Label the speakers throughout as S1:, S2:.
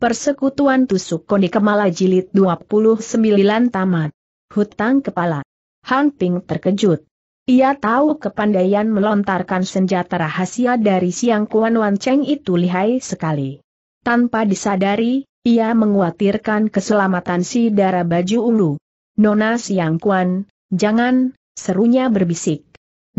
S1: Persekutuan Tusuk Koni Kemala Jilid 29 Tamat. Hutang Kepala. Han Ping terkejut. Ia tahu kepandaian melontarkan senjata rahasia dari Siang Kuan Wan Cheng itu lihai sekali. Tanpa disadari, ia menguatirkan keselamatan si darah baju ulu. Nona Siang Kuan, jangan, serunya berbisik.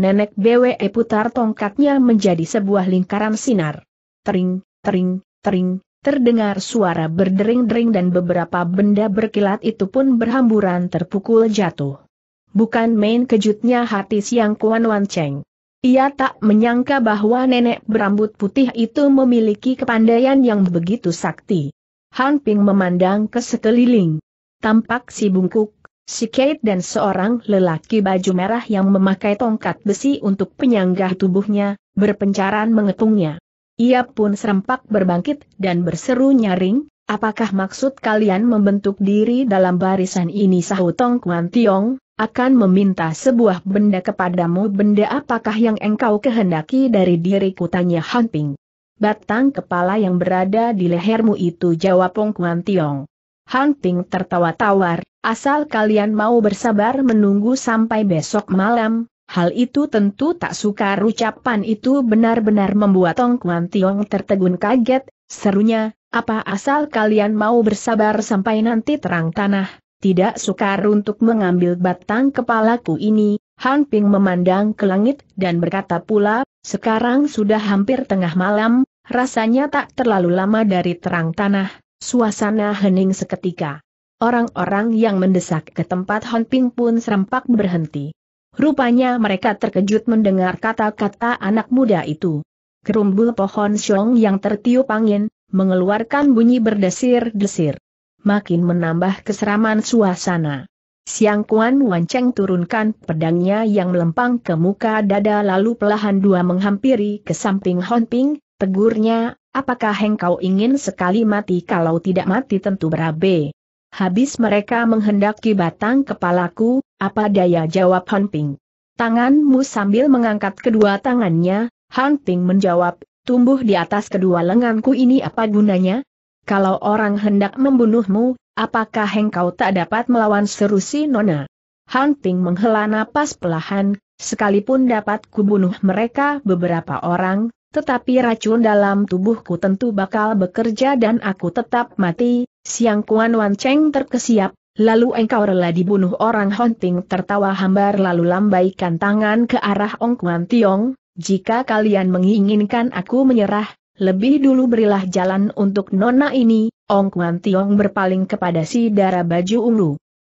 S1: Nenek BWE putar tongkatnya menjadi sebuah lingkaran sinar. Tering, tering, tering, Terdengar suara berdering-dering dan beberapa benda berkilat itu pun berhamburan terpukul jatuh. Bukan main kejutnya hati siang Kuan Wan Cheng. Ia tak menyangka bahwa nenek berambut putih itu memiliki kepandaian yang begitu sakti. Han Ping memandang ke sekeliling. Tampak si bungkuk, si Kate dan seorang lelaki baju merah yang memakai tongkat besi untuk penyangga tubuhnya, berpencaran mengepungnya. Ia pun serempak berbangkit dan berseru nyaring, apakah maksud kalian membentuk diri dalam barisan ini sahutong Kuan Tiong, akan meminta sebuah benda kepadamu benda apakah yang engkau kehendaki dari diriku tanya Han Batang kepala yang berada di lehermu itu jawab Tong Kuan Tiong. Han Ping tertawa tawar, asal kalian mau bersabar menunggu sampai besok malam, Hal itu tentu tak sukar ucapan itu benar-benar membuat Tong Kuan Tiong tertegun kaget, serunya, apa asal kalian mau bersabar sampai nanti terang tanah, tidak sukar untuk mengambil batang kepalaku ini, Han Ping memandang ke langit dan berkata pula, sekarang sudah hampir tengah malam, rasanya tak terlalu lama dari terang tanah, suasana hening seketika. Orang-orang yang mendesak ke tempat Han Ping pun serempak berhenti. Rupanya mereka terkejut mendengar kata-kata anak muda itu. Kerumbul pohon syong yang tertiup angin, mengeluarkan bunyi berdesir-desir. Makin menambah keseraman suasana. Siang Kuan Wanceng turunkan pedangnya yang melempang ke muka dada lalu pelahan dua menghampiri ke samping Honping, tegurnya, apakah engkau ingin sekali mati kalau tidak mati tentu berabe. Habis mereka menghendaki batang kepalaku, apa daya jawab Han Ping. Tanganmu sambil mengangkat kedua tangannya, Han Ping menjawab, tumbuh di atas kedua lenganku ini apa gunanya? Kalau orang hendak membunuhmu, apakah engkau tak dapat melawan seru si Nona? Han Ping menghela napas pelahan, sekalipun dapat kubunuh mereka beberapa orang, tetapi racun dalam tubuhku tentu bakal bekerja dan aku tetap mati, Siang Kuan Wan Cheng terkesiap, lalu engkau rela dibunuh orang hunting? tertawa hambar lalu lambaikan tangan ke arah Ong Kuan Tiong, jika kalian menginginkan aku menyerah, lebih dulu berilah jalan untuk nona ini, Ong Kuan Tiong berpaling kepada si darah baju ungu.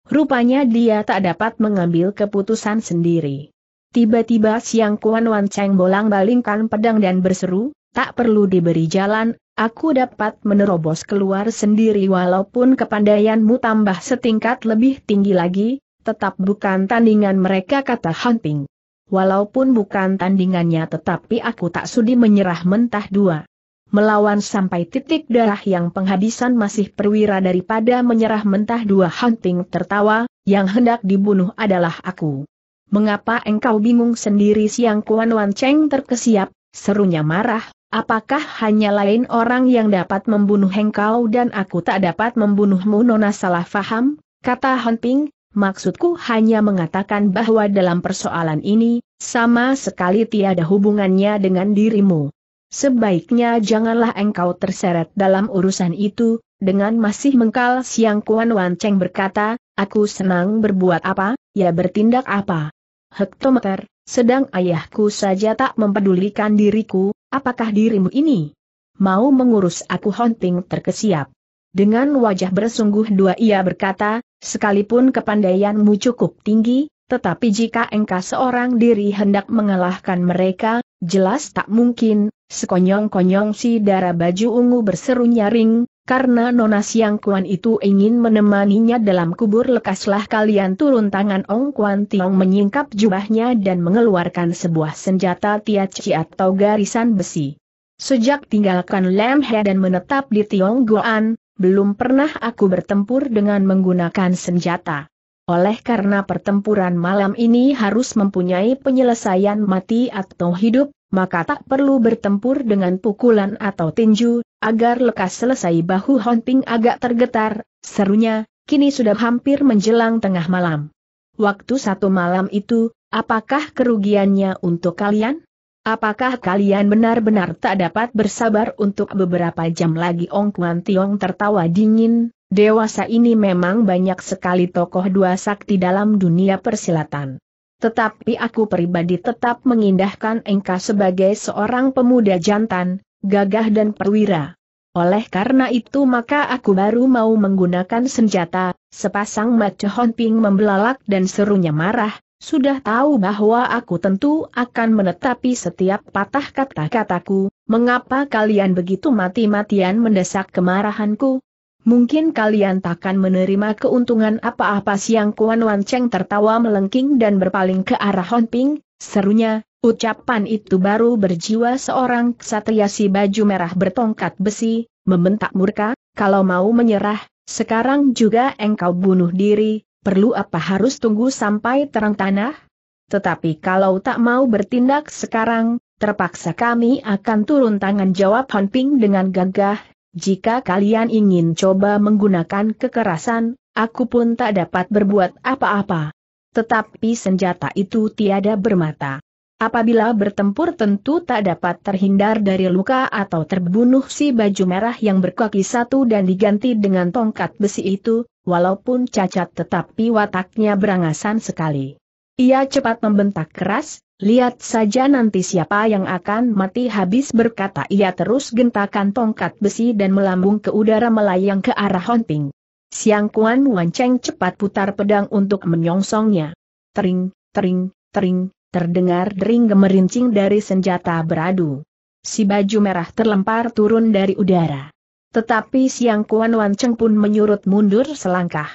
S1: Rupanya dia tak dapat mengambil keputusan sendiri. Tiba-tiba siang Kuan Wan Cheng bolang-balingkan pedang dan berseru, Tak perlu diberi jalan, aku dapat menerobos keluar sendiri walaupun kepandaianmu tambah setingkat lebih tinggi lagi, tetap bukan tandingan mereka kata Hunting. Walaupun bukan tandingannya tetapi aku tak sudi menyerah mentah dua. Melawan sampai titik darah yang penghabisan masih perwira daripada menyerah mentah dua Hunting tertawa, yang hendak dibunuh adalah aku. Mengapa engkau bingung sendiri siang Kuan Wan Cheng terkesiap, serunya marah, Apakah hanya lain orang yang dapat membunuh engkau dan aku tak dapat membunuhmu Nona salah faham? Kata Hanping, maksudku hanya mengatakan bahwa dalam persoalan ini, sama sekali tiada hubungannya dengan dirimu. Sebaiknya janganlah engkau terseret dalam urusan itu, dengan masih mengkal siang Kuan Wan Cheng berkata, aku senang berbuat apa, ya bertindak apa. Hektometer, sedang ayahku saja tak mempedulikan diriku, Apakah dirimu ini? Mau mengurus aku hunting terkesiap. Dengan wajah bersungguh dua ia berkata, sekalipun kepandaianmu cukup tinggi, tetapi jika engkau seorang diri hendak mengalahkan mereka, jelas tak mungkin, sekonyong-konyong si darah baju ungu berseru nyaring, karena Nona Siang Kuan itu ingin menemaninya dalam kubur lekaslah kalian turun tangan Ong Kuan Tiong menyingkap jubahnya dan mengeluarkan sebuah senjata tiaci atau garisan besi. Sejak tinggalkan Lam He dan menetap di Tiong Goan, belum pernah aku bertempur dengan menggunakan senjata. Oleh karena pertempuran malam ini harus mempunyai penyelesaian mati atau hidup, maka tak perlu bertempur dengan pukulan atau tinju, agar lekas selesai bahu Honping agak tergetar, serunya, kini sudah hampir menjelang tengah malam. Waktu satu malam itu, apakah kerugiannya untuk kalian? Apakah kalian benar-benar tak dapat bersabar untuk beberapa jam lagi Ong Kuan Tiong tertawa dingin, dewasa ini memang banyak sekali tokoh dua sakti dalam dunia persilatan tetapi aku pribadi tetap mengindahkan engkau sebagai seorang pemuda jantan, gagah dan perwira. Oleh karena itu maka aku baru mau menggunakan senjata, sepasang mata Honping membelalak dan serunya marah, sudah tahu bahwa aku tentu akan menetapi setiap patah kata-kataku, mengapa kalian begitu mati-matian mendesak kemarahanku? Mungkin kalian takkan menerima keuntungan apa-apa siang Kuan Wan Cheng tertawa melengking dan berpaling ke arah Hon Ping, serunya, ucapan itu baru berjiwa seorang ksatria si baju merah bertongkat besi, membentak murka, kalau mau menyerah, sekarang juga engkau bunuh diri, perlu apa harus tunggu sampai terang tanah? Tetapi kalau tak mau bertindak sekarang, terpaksa kami akan turun tangan jawab Hon Ping dengan gagah, jika kalian ingin coba menggunakan kekerasan, aku pun tak dapat berbuat apa-apa. Tetapi senjata itu tiada bermata. Apabila bertempur tentu tak dapat terhindar dari luka atau terbunuh si baju merah yang berkaki satu dan diganti dengan tongkat besi itu, walaupun cacat tetapi wataknya berangasan sekali. Ia cepat membentak keras, Lihat saja nanti siapa yang akan mati habis berkata ia terus gentakan tongkat besi dan melambung ke udara melayang ke arah Honting. Siang Kuan Wanceng cepat putar pedang untuk menyongsongnya. Tering, tering, tering, terdengar dering gemerincing dari senjata beradu. Si baju merah terlempar turun dari udara. Tetapi Siang Kuan Wanceng pun menyurut mundur selangkah.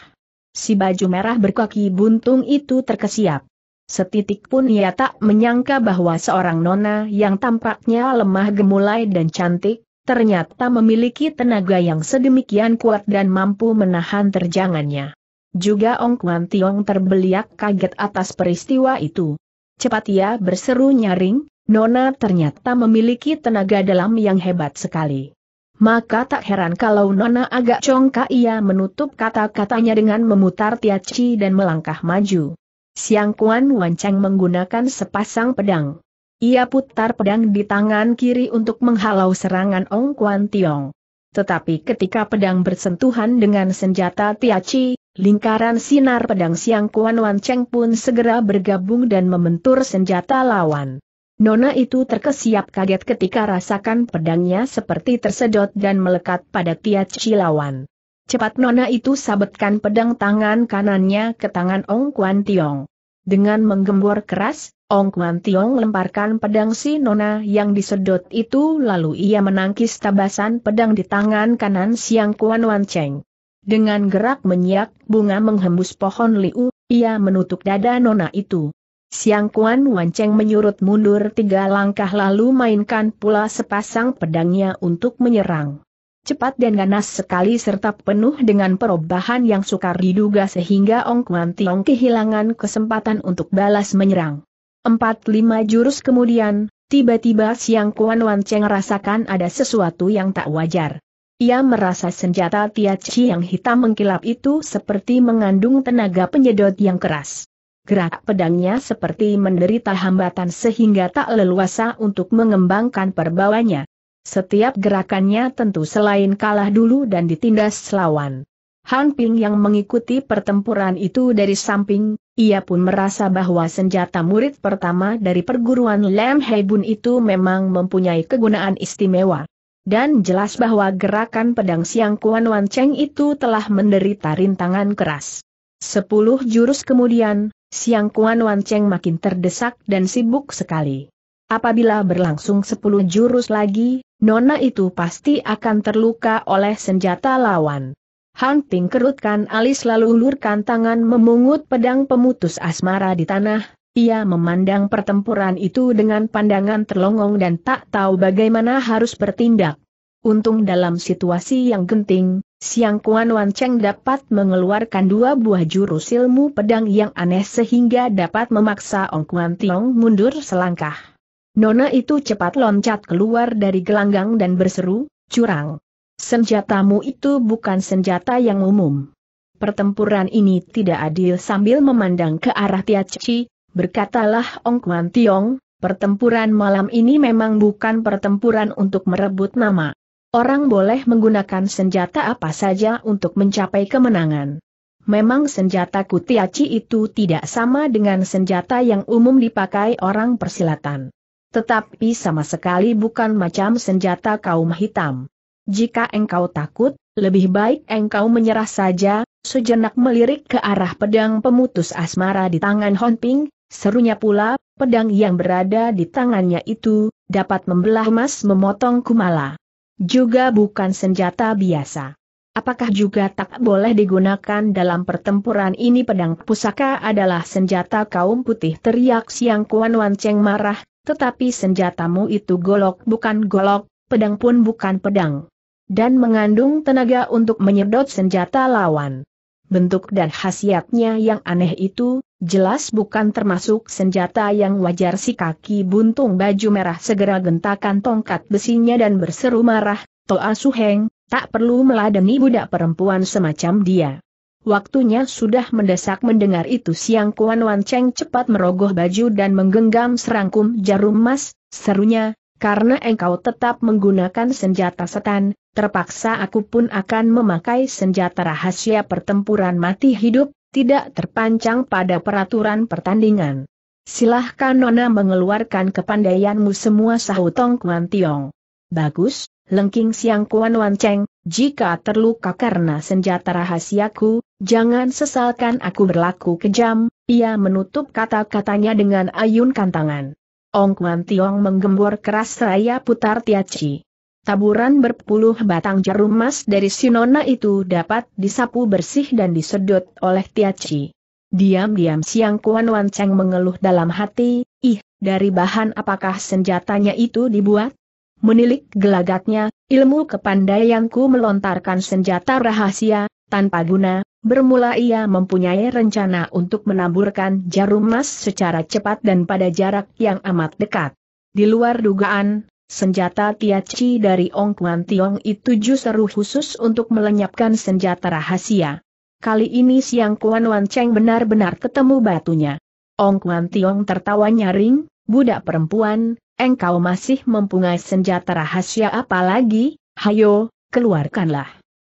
S1: Si baju merah berkaki buntung itu terkesiap. Setitik pun ia tak menyangka bahwa seorang nona yang tampaknya lemah gemulai dan cantik, ternyata memiliki tenaga yang sedemikian kuat dan mampu menahan terjangannya. Juga Ong Kuan Tiong terbeliak kaget atas peristiwa itu. Cepat ia berseru nyaring, Nona ternyata memiliki tenaga dalam yang hebat sekali. Maka tak heran kalau Nona agak congkak ia menutup kata-katanya dengan memutar tiaci dan melangkah maju. Siang Kuan Wancang menggunakan sepasang pedang. Ia putar pedang di tangan kiri untuk menghalau serangan Ong Kuan Tiong. Tetapi ketika pedang bersentuhan dengan senjata Tiaci, lingkaran sinar pedang Siang Kuan Wanceng pun segera bergabung dan membentur senjata lawan. Nona itu terkesiap kaget ketika rasakan pedangnya seperti tersedot dan melekat pada Tiachi lawan. Cepat Nona itu sabetkan pedang tangan kanannya ke tangan Ong Kuan Tiong. Dengan menggembor keras, Ong Kuan Tiong lemparkan pedang si Nona yang disedot itu lalu ia menangkis tabasan pedang di tangan kanan Siang Kuan Wan Cheng. Dengan gerak menyiak bunga menghembus pohon liu, ia menutup dada Nona itu. Siang Kuan Wan Cheng menyurut mundur tiga langkah lalu mainkan pula sepasang pedangnya untuk menyerang cepat dan ganas sekali serta penuh dengan perubahan yang sukar diduga sehingga Ong Kuan Tiong kehilangan kesempatan untuk balas menyerang. Empat lima jurus kemudian, tiba-tiba Siang Kuan Wan Cheng rasakan ada sesuatu yang tak wajar. Ia merasa senjata Tiachi yang hitam mengkilap itu seperti mengandung tenaga penyedot yang keras. Gerak pedangnya seperti menderita hambatan sehingga tak leluasa untuk mengembangkan perbawanya. Setiap gerakannya tentu selain kalah dulu dan ditindas lawan. Han Ping yang mengikuti pertempuran itu dari samping, ia pun merasa bahwa senjata murid pertama dari perguruan Lam Heibun itu memang mempunyai kegunaan istimewa. Dan jelas bahwa gerakan pedang siang Kuan Wan Cheng itu telah menderita rintangan keras. Sepuluh jurus kemudian, siang Kuan Wan Cheng makin terdesak dan sibuk sekali. Apabila berlangsung sepuluh jurus lagi, Nona itu pasti akan terluka oleh senjata lawan. Hang Ting kerutkan alis lalu ulurkan tangan memungut pedang pemutus asmara di tanah. Ia memandang pertempuran itu dengan pandangan terlongong dan tak tahu bagaimana harus bertindak. Untung dalam situasi yang genting, Siang Kuan Wan Cheng dapat mengeluarkan dua buah jurus ilmu pedang yang aneh sehingga dapat memaksa Ong Kuan Tiong mundur selangkah. Nona itu cepat loncat keluar dari gelanggang dan berseru, curang. Senjatamu itu bukan senjata yang umum. Pertempuran ini tidak adil sambil memandang ke arah Cici, berkatalah Ong Kuan Tiong, pertempuran malam ini memang bukan pertempuran untuk merebut nama. Orang boleh menggunakan senjata apa saja untuk mencapai kemenangan. Memang senjata kutiaci itu tidak sama dengan senjata yang umum dipakai orang persilatan. Tetapi sama sekali bukan macam senjata kaum hitam. Jika engkau takut, lebih baik engkau menyerah saja, sejenak melirik ke arah pedang pemutus asmara di tangan Honping, serunya pula, pedang yang berada di tangannya itu, dapat membelah emas memotong kumala. Juga bukan senjata biasa. Apakah juga tak boleh digunakan dalam pertempuran ini pedang pusaka adalah senjata kaum putih teriak siang Kuan Wan Cheng marah, tetapi senjatamu itu golok bukan golok, pedang pun bukan pedang. Dan mengandung tenaga untuk menyedot senjata lawan. Bentuk dan khasiatnya yang aneh itu, jelas bukan termasuk senjata yang wajar si kaki buntung baju merah segera gentakan tongkat besinya dan berseru marah, Toa Suheng, tak perlu meladeni budak perempuan semacam dia. Waktunya sudah mendesak mendengar itu siang Kuan Wan Cheng cepat merogoh baju dan menggenggam serangkum jarum emas, serunya, karena engkau tetap menggunakan senjata setan, terpaksa aku pun akan memakai senjata rahasia pertempuran mati hidup, tidak terpancang pada peraturan pertandingan. Silahkan Nona mengeluarkan kepandaianmu semua sahutong Kuan Tiong. Bagus, lengking siang Kuan Wan Cheng, jika terluka karena senjata rahasiaku, jangan sesalkan aku berlaku kejam, ia menutup kata-katanya dengan ayun kantangan. Ong Kuan Tiong menggembor keras raya putar tiaci. Taburan berpuluh batang jarum emas dari Sinona itu dapat disapu bersih dan disedot oleh tiaci. Diam-diam siang Kuan Wan Cheng mengeluh dalam hati, ih, dari bahan apakah senjatanya itu dibuat? Menilik gelagatnya, Ilmu kepandaianku melontarkan senjata rahasia, tanpa guna, bermula ia mempunyai rencana untuk menaburkan jarum emas secara cepat dan pada jarak yang amat dekat. Di luar dugaan, senjata tiaci dari Ong Kuan Tiong itu justru khusus untuk melenyapkan senjata rahasia. Kali ini siang Kuan Wan Cheng benar-benar ketemu batunya. Ong Kuan Tiong tertawa nyaring, budak perempuan, engkau masih mempunyai senjata rahasia apa lagi? hayo, keluarkanlah.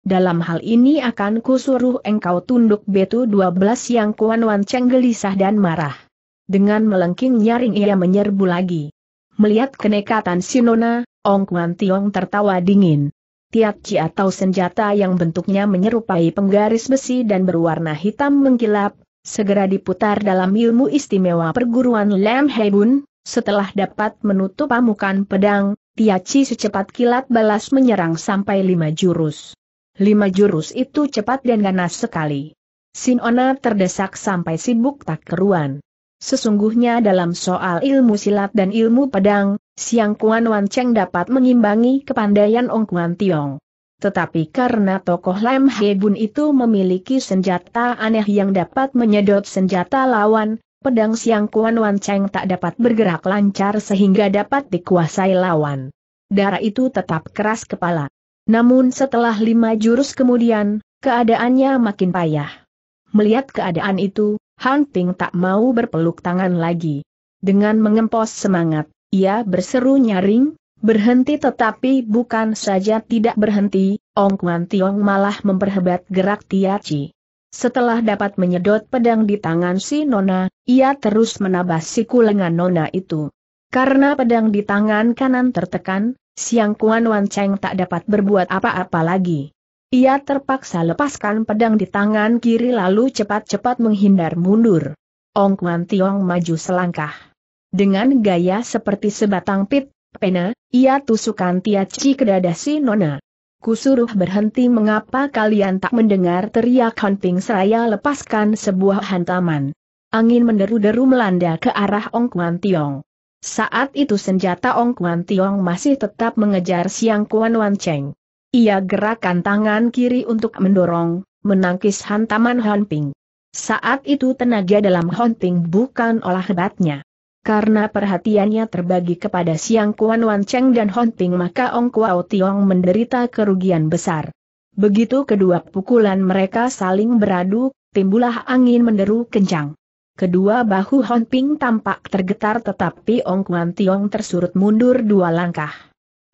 S1: Dalam hal ini akan kusuruh engkau tunduk Betu 12 yang Kuan Wan ceng gelisah dan marah. Dengan melengking nyaring ia menyerbu lagi. Melihat kenekatan Sinona, Ong Kuan Tiong tertawa dingin. ci atau senjata yang bentuknya menyerupai penggaris besi dan berwarna hitam mengkilap, segera diputar dalam ilmu istimewa perguruan Lam Hei Bun. Setelah dapat menutup amukan pedang, Tiaci secepat kilat balas menyerang sampai lima jurus. Lima jurus itu cepat dan ganas sekali. Sinona terdesak sampai sibuk tak keruan. Sesungguhnya dalam soal ilmu silat dan ilmu pedang, Siang Kuan Wan Cheng dapat mengimbangi kepandaian Ong Kuan Tiong. Tetapi karena tokoh Lam Bun itu memiliki senjata aneh yang dapat menyedot senjata lawan, pedang siang Kuan Wan Cheng tak dapat bergerak lancar sehingga dapat dikuasai lawan. Darah itu tetap keras kepala. Namun setelah lima jurus kemudian, keadaannya makin payah. Melihat keadaan itu, Han Ping tak mau berpeluk tangan lagi. Dengan mengempos semangat, ia berseru nyaring, berhenti tetapi bukan saja tidak berhenti, Ong Kuan Tiong malah memperhebat gerak Tia Chi. Setelah dapat menyedot pedang di tangan si Nona, ia terus menabas siku lengan Nona itu. Karena pedang di tangan kanan tertekan, Siang Kuan Wan Cheng tak dapat berbuat apa-apa lagi. Ia terpaksa lepaskan pedang di tangan kiri lalu cepat-cepat menghindar mundur. Ong Kuan Tiong maju selangkah. Dengan gaya seperti sebatang pit, pena, ia tusukan Tia Chi ke dada si Nona. Kusuruh berhenti mengapa kalian tak mendengar teriak hunting seraya lepaskan sebuah hantaman. Angin menderu-deru melanda ke arah Ong Kuan Tiong. Saat itu senjata Ong Kuan Tiong masih tetap mengejar Siang Kuan Wan Cheng. Ia gerakan tangan kiri untuk mendorong, menangkis hantaman hunting. Saat itu tenaga dalam hunting bukan olah hebatnya. Karena perhatiannya terbagi kepada Siang Kuan Wan Cheng dan Hon Ping maka Ong Kuo Tiong menderita kerugian besar. Begitu kedua pukulan mereka saling beradu, timbullah angin menderu kencang. Kedua bahu Hon Ping tampak tergetar tetapi Ong Kuan Tiong tersurut mundur dua langkah.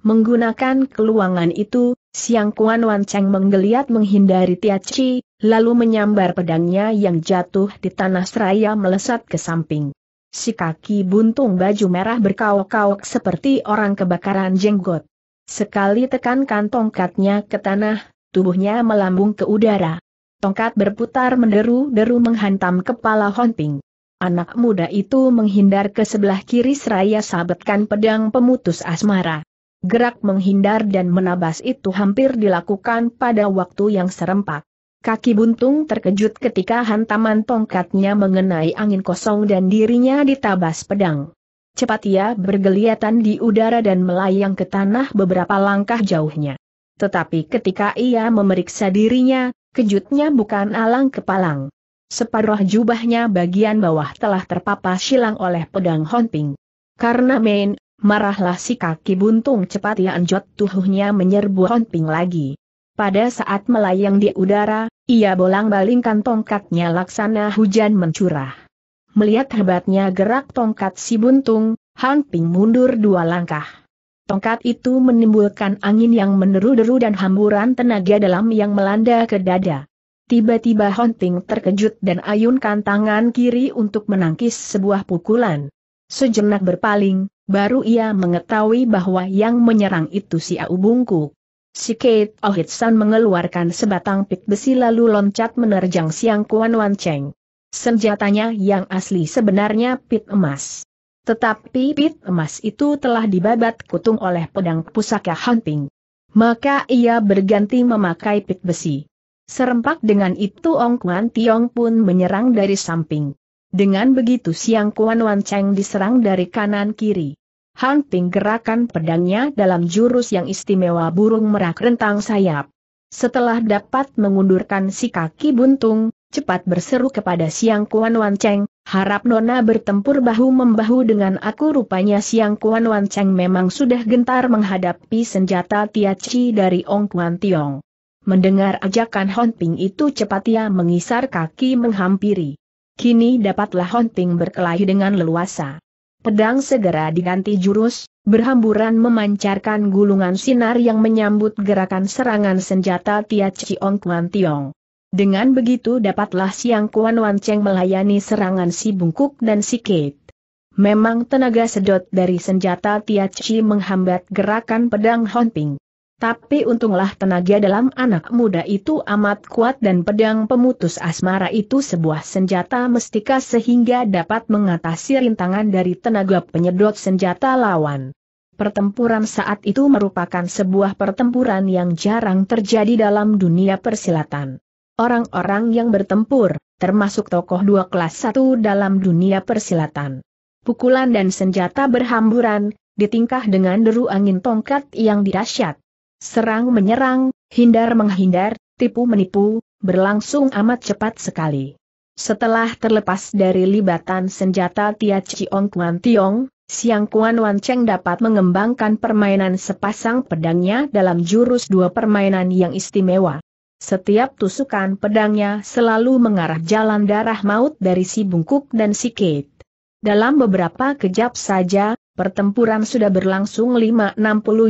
S1: Menggunakan keluangan itu, Siang Kuan Wan Cheng menggeliat menghindari Tia Chi, lalu menyambar pedangnya yang jatuh di tanah seraya melesat ke samping si kaki buntung baju merah berkaok-kaok seperti orang kebakaran jenggot. Sekali tekankan tongkatnya ke tanah, tubuhnya melambung ke udara. Tongkat berputar menderu-deru menghantam kepala Honting. Anak muda itu menghindar ke sebelah kiri seraya sabetkan pedang pemutus asmara. Gerak menghindar dan menabas itu hampir dilakukan pada waktu yang serempak. Kaki buntung terkejut ketika hantaman tongkatnya mengenai angin kosong dan dirinya ditabas pedang. Cepat ia bergeliatan di udara dan melayang ke tanah beberapa langkah jauhnya. Tetapi ketika ia memeriksa dirinya, kejutnya bukan alang kepalang. Separuh jubahnya bagian bawah telah terpapas silang oleh pedang Honping. Karena main, marahlah si kaki buntung cepat ia anjot tubuhnya menyerbu Honping lagi. Pada saat melayang di udara, ia bolang-balingkan tongkatnya laksana hujan mencurah. Melihat hebatnya gerak tongkat si buntung, Han Ping mundur dua langkah. Tongkat itu menimbulkan angin yang meneru-deru dan hamburan tenaga dalam yang melanda ke dada. Tiba-tiba Han Ping terkejut dan ayunkan tangan kiri untuk menangkis sebuah pukulan. Sejenak berpaling, baru ia mengetahui bahwa yang menyerang itu si Aubungku. Si Kate Ohitsan mengeluarkan sebatang pik besi lalu loncat menerjang siang Kuan Wan Cheng. Senjatanya yang asli sebenarnya pit emas. Tetapi pit emas itu telah dibabat kutung oleh pedang pusaka Hunting. Maka ia berganti memakai pit besi. Serempak dengan itu Ong Kuan Tiong pun menyerang dari samping. Dengan begitu Siang Kuan Wan Cheng diserang dari kanan kiri. Hunting gerakan pedangnya dalam jurus yang istimewa burung merak rentang sayap. Setelah dapat mengundurkan si kaki buntung, cepat berseru kepada Siang Kuan Wan Cheng, harap Nona bertempur bahu-membahu dengan aku rupanya Siang Kuan Wan Cheng memang sudah gentar menghadapi senjata tiaci dari Ong Kuan Tiong. Mendengar ajakan Ping itu cepat ia mengisar kaki menghampiri. Kini dapatlah Ping berkelahi dengan leluasa pedang segera diganti jurus, berhamburan memancarkan gulungan sinar yang menyambut gerakan serangan senjata Tia Chiong Kuan Tiong. Dengan begitu dapatlah Siang Kuan Wan Cheng melayani serangan si Bungkuk dan si Kate. Memang tenaga sedot dari senjata Tia Chi menghambat gerakan pedang Honping. Tapi untunglah tenaga dalam anak muda itu amat kuat dan pedang pemutus asmara itu sebuah senjata mestika sehingga dapat mengatasi rintangan dari tenaga penyedot senjata lawan. Pertempuran saat itu merupakan sebuah pertempuran yang jarang terjadi dalam dunia persilatan. Orang-orang yang bertempur, termasuk tokoh dua kelas satu dalam dunia persilatan. Pukulan dan senjata berhamburan, ditingkah dengan deru angin tongkat yang dirasyat serang menyerang, hindar menghindar, tipu menipu, berlangsung amat cepat sekali. Setelah terlepas dari libatan senjata Tia Chiong Kuan Tiong, Siang Kuan Wan Cheng dapat mengembangkan permainan sepasang pedangnya dalam jurus dua permainan yang istimewa. Setiap tusukan pedangnya selalu mengarah jalan darah maut dari si bungkuk dan si Kate. Dalam beberapa kejap saja, pertempuran sudah berlangsung 560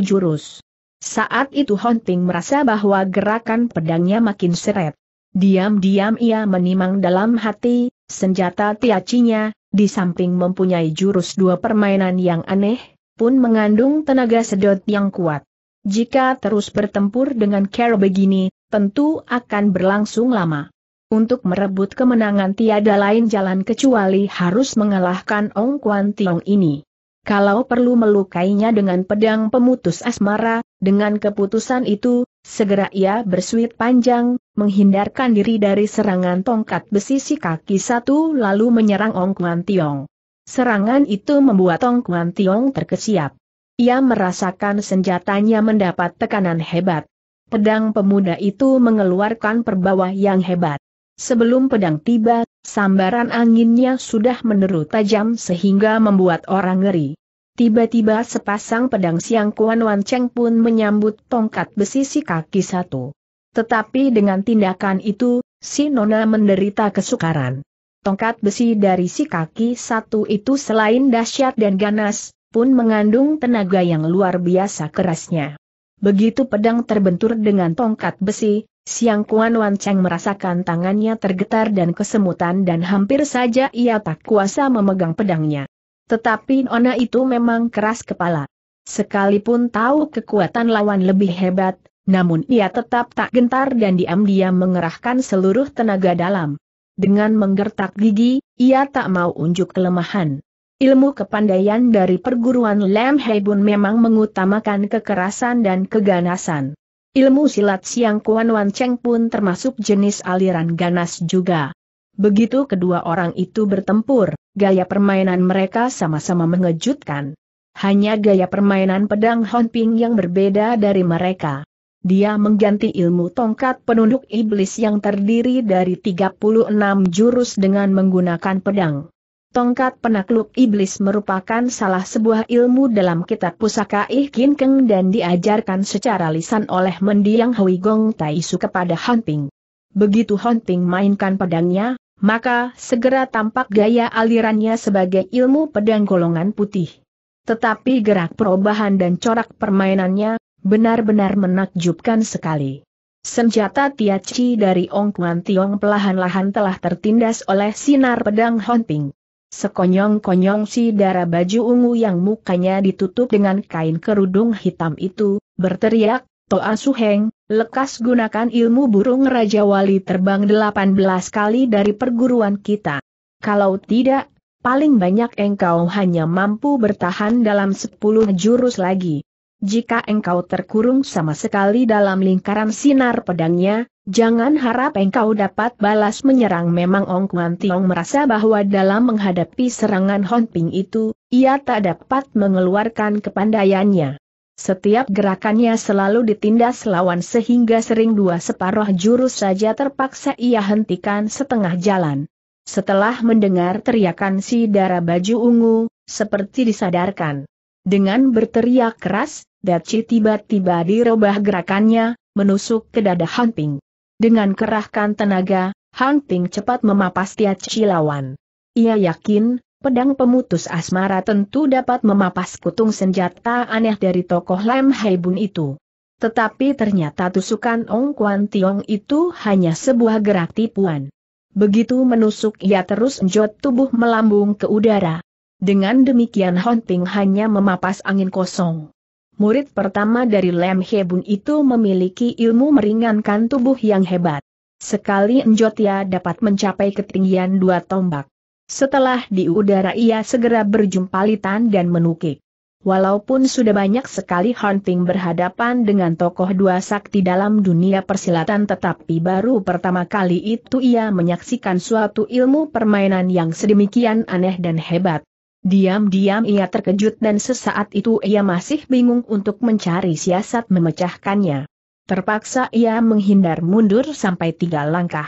S1: jurus. Saat itu Ting merasa bahwa gerakan pedangnya makin seret. Diam-diam ia menimang dalam hati, senjata tiacinya, di samping mempunyai jurus dua permainan yang aneh, pun mengandung tenaga sedot yang kuat. Jika terus bertempur dengan cara begini, tentu akan berlangsung lama. Untuk merebut kemenangan tiada lain jalan kecuali harus mengalahkan Ong Kwan Tiong ini kalau perlu melukainya dengan pedang pemutus asmara, dengan keputusan itu, segera ia bersuit panjang, menghindarkan diri dari serangan tongkat besi si kaki satu lalu menyerang Ong Kuan Tiong. Serangan itu membuat Ong Kuan Tiong terkesiap. Ia merasakan senjatanya mendapat tekanan hebat. Pedang pemuda itu mengeluarkan perbawah yang hebat. Sebelum pedang tiba, Sambaran anginnya sudah meneru tajam sehingga membuat orang ngeri. Tiba-tiba sepasang pedang siang Kuan Wan Cheng pun menyambut tongkat besi si kaki satu. Tetapi dengan tindakan itu, si Nona menderita kesukaran. Tongkat besi dari si kaki satu itu selain dahsyat dan ganas, pun mengandung tenaga yang luar biasa kerasnya. Begitu pedang terbentur dengan tongkat besi, Siang Kuan Wan Cheng merasakan tangannya tergetar dan kesemutan dan hampir saja ia tak kuasa memegang pedangnya. Tetapi Nona itu memang keras kepala. Sekalipun tahu kekuatan lawan lebih hebat, namun ia tetap tak gentar dan diam-diam mengerahkan seluruh tenaga dalam. Dengan menggertak gigi, ia tak mau unjuk kelemahan. Ilmu kepandaian dari perguruan Lam Bun memang mengutamakan kekerasan dan keganasan. Ilmu silat Siang Kuan Wan Cheng pun termasuk jenis aliran ganas juga. Begitu kedua orang itu bertempur, gaya permainan mereka sama-sama mengejutkan. Hanya gaya permainan pedang ping yang berbeda dari mereka. Dia mengganti ilmu tongkat penunduk iblis yang terdiri dari 36 jurus dengan menggunakan pedang. Tongkat penakluk iblis merupakan salah sebuah ilmu dalam kitab pusaka Ih Keng dan diajarkan secara lisan oleh mendiang Hui Gong Tai Su kepada Hunting. Ping. Begitu Hunting Ping mainkan pedangnya, maka segera tampak gaya alirannya sebagai ilmu pedang golongan putih. Tetapi gerak perubahan dan corak permainannya, benar-benar menakjubkan sekali. Senjata Tiaci dari Ong Kuan Tiong pelahan-lahan telah tertindas oleh sinar pedang Hon Ping. Sekonyong-konyong si darah baju ungu yang mukanya ditutup dengan kain kerudung hitam itu, berteriak, Toa Suheng, lekas gunakan ilmu burung Raja Wali terbang 18 kali dari perguruan kita. Kalau tidak, paling banyak engkau hanya mampu bertahan dalam 10 jurus lagi. Jika engkau terkurung sama sekali dalam lingkaran sinar pedangnya, jangan harap engkau dapat balas menyerang memang Ong Kuan Tiong merasa bahwa dalam menghadapi serangan Hon Ping itu, ia tak dapat mengeluarkan kepandaiannya. Setiap gerakannya selalu ditindas lawan sehingga sering dua separuh jurus saja terpaksa ia hentikan setengah jalan. Setelah mendengar teriakan si darah baju ungu, seperti disadarkan. Dengan berteriak keras, Daci tiba-tiba dirubah gerakannya, menusuk ke dada Han Dengan kerahkan tenaga, Han cepat memapas Tiaci lawan. Ia yakin, pedang pemutus asmara tentu dapat memapas kutung senjata aneh dari tokoh Lam Haibun itu. Tetapi ternyata tusukan Ong Kwan Tiong itu hanya sebuah gerak tipuan. Begitu menusuk ia terus njot tubuh melambung ke udara. Dengan demikian hunting hanya memapas angin kosong. Murid pertama dari Lem Hebun itu memiliki ilmu meringankan tubuh yang hebat. Sekali ia ya dapat mencapai ketinggian dua tombak. Setelah di udara ia segera berjumpa litan dan menukik. Walaupun sudah banyak sekali Hunting berhadapan dengan tokoh dua sakti dalam dunia persilatan tetapi baru pertama kali itu ia menyaksikan suatu ilmu permainan yang sedemikian aneh dan hebat. Diam-diam ia terkejut dan sesaat itu ia masih bingung untuk mencari siasat memecahkannya. Terpaksa ia menghindar mundur sampai tiga langkah.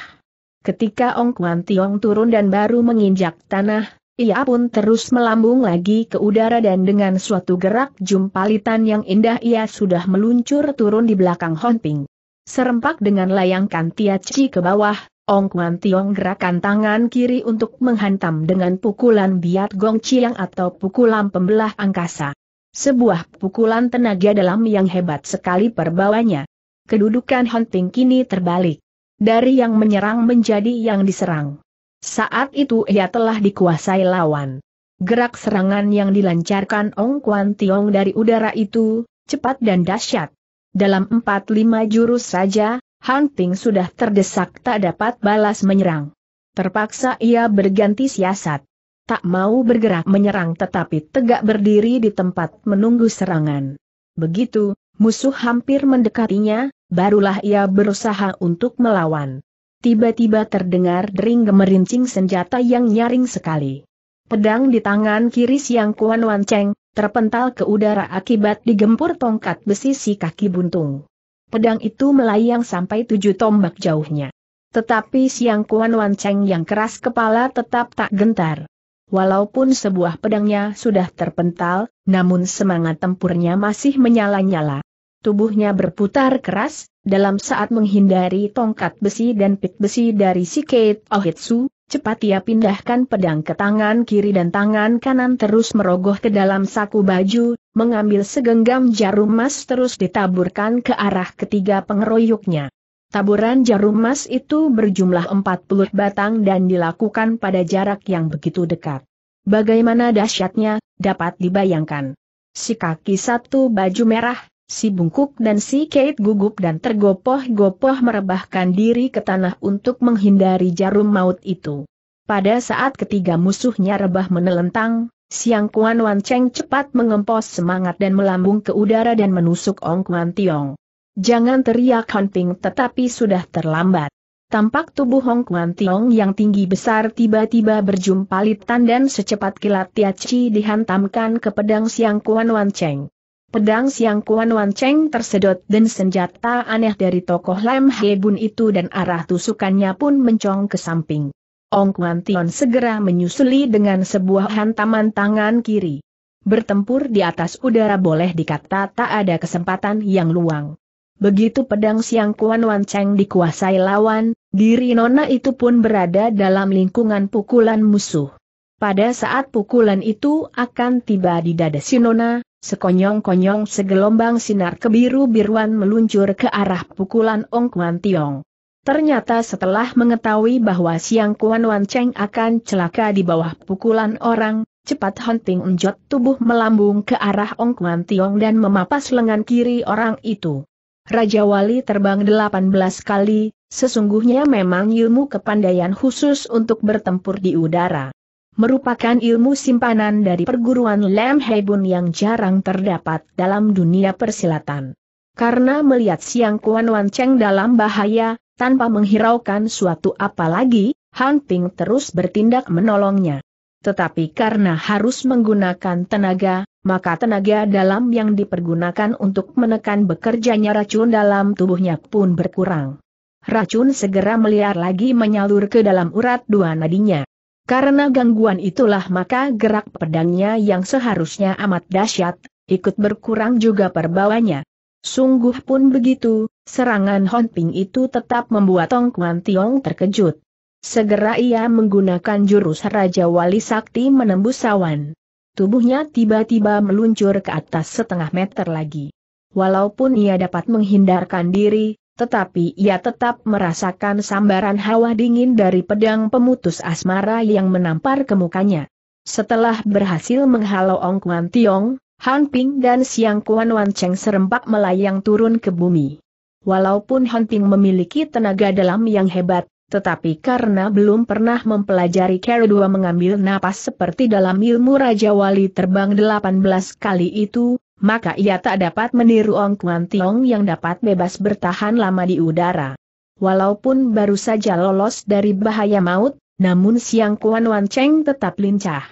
S1: Ketika Ong Kuan Tiong turun dan baru menginjak tanah, ia pun terus melambung lagi ke udara dan dengan suatu gerak jumpalitan yang indah ia sudah meluncur turun di belakang Ping. Serempak dengan layangkan Tiaci ke bawah, Ong Kuan Tiong gerakan tangan kiri untuk menghantam dengan pukulan biat gong ciang atau pukulan pembelah angkasa. Sebuah pukulan tenaga dalam yang hebat sekali perbawanya. Kedudukan Hunting kini terbalik. Dari yang menyerang menjadi yang diserang. Saat itu ia telah dikuasai lawan. Gerak serangan yang dilancarkan Ong Kuan Tiong dari udara itu, cepat dan dahsyat. Dalam 4 lima jurus saja, Hunting sudah terdesak tak dapat balas menyerang. Terpaksa ia berganti siasat. Tak mau bergerak menyerang tetapi tegak berdiri di tempat menunggu serangan. Begitu, musuh hampir mendekatinya, barulah ia berusaha untuk melawan. Tiba-tiba terdengar dering gemerincing senjata yang nyaring sekali. Pedang di tangan kiri Siang Kuan wanceng terpental ke udara akibat digempur tongkat besi si kaki buntung. Pedang itu melayang sampai tujuh tombak jauhnya. Tetapi Siang Kuan Wan Cheng yang keras kepala tetap tak gentar. Walaupun sebuah pedangnya sudah terpental, namun semangat tempurnya masih menyala-nyala. Tubuhnya berputar keras, dalam saat menghindari tongkat besi dan pit besi dari si Kate Ohitsu, cepat ia pindahkan pedang ke tangan kiri dan tangan kanan terus merogoh ke dalam saku baju, mengambil segenggam jarum emas terus ditaburkan ke arah ketiga pengeroyoknya. Taburan jarum emas itu berjumlah 40 batang dan dilakukan pada jarak yang begitu dekat. Bagaimana dahsyatnya, dapat dibayangkan. Si kaki satu baju merah, si bungkuk dan si Kate gugup dan tergopoh-gopoh merebahkan diri ke tanah untuk menghindari jarum maut itu. Pada saat ketiga musuhnya rebah menelentang, Siang Kuan Wan Cheng cepat mengempos semangat dan melambung ke udara dan menusuk Ong Kuan Tiong. Jangan teriak Han Ping tetapi sudah terlambat. Tampak tubuh Hong Kuan Tiong yang tinggi besar tiba-tiba berjumpa berjumpalitan dan secepat kilat Chi dihantamkan ke pedang Siang Kuan Wan Cheng. Pedang Siang Kuan Wan Cheng tersedot dan senjata aneh dari tokoh Lam Bun itu dan arah tusukannya pun mencong ke samping. Ong Kuan Tion segera menyusuli dengan sebuah hantaman tangan kiri. Bertempur di atas udara boleh dikata tak ada kesempatan yang luang. Begitu pedang siang Kuan Wan Cheng dikuasai lawan, diri Nona itu pun berada dalam lingkungan pukulan musuh. Pada saat pukulan itu akan tiba di dada Si Nona, sekonyong-konyong segelombang sinar kebiru-biruan meluncur ke arah pukulan Ong Kuan Tiong. Ternyata setelah mengetahui bahwa Siang Kuan Wan Cheng akan celaka di bawah pukulan orang, cepat Hunting Unjot tubuh melambung ke arah Ong Kuan Tiong dan memapas lengan kiri orang itu. Raja Wali terbang 18 kali, sesungguhnya memang ilmu kepandaian khusus untuk bertempur di udara. Merupakan ilmu simpanan dari perguruan Lam Hebun yang jarang terdapat dalam dunia persilatan. Karena melihat Siang Kuan Wan Cheng dalam bahaya, tanpa menghiraukan suatu apa lagi, Han terus bertindak menolongnya. Tetapi karena harus menggunakan tenaga, maka tenaga dalam yang dipergunakan untuk menekan bekerjanya racun dalam tubuhnya pun berkurang. Racun segera meliar lagi menyalur ke dalam urat dua nadinya. Karena gangguan itulah maka gerak pedangnya yang seharusnya amat dahsyat, ikut berkurang juga perbawanya. Sungguh pun begitu, Serangan Ping itu tetap membuat Tong Kuan Tiong terkejut. Segera ia menggunakan jurus Raja Wali Sakti menembus awan. Tubuhnya tiba-tiba meluncur ke atas setengah meter lagi. Walaupun ia dapat menghindarkan diri, tetapi ia tetap merasakan sambaran hawa dingin dari pedang pemutus asmara yang menampar ke mukanya. Setelah berhasil menghalau Ong Kuan Tiong, Han Ping dan Siang Kuan Wan Cheng serempak melayang turun ke bumi. Walaupun Hunting memiliki tenaga dalam yang hebat, tetapi karena belum pernah mempelajari cara dua mengambil napas seperti dalam ilmu Raja Wali terbang 18 kali itu, maka ia tak dapat meniru Ong Kuan Tiong yang dapat bebas bertahan lama di udara. Walaupun baru saja lolos dari bahaya maut, namun Siang Kuan Wan Cheng tetap lincah.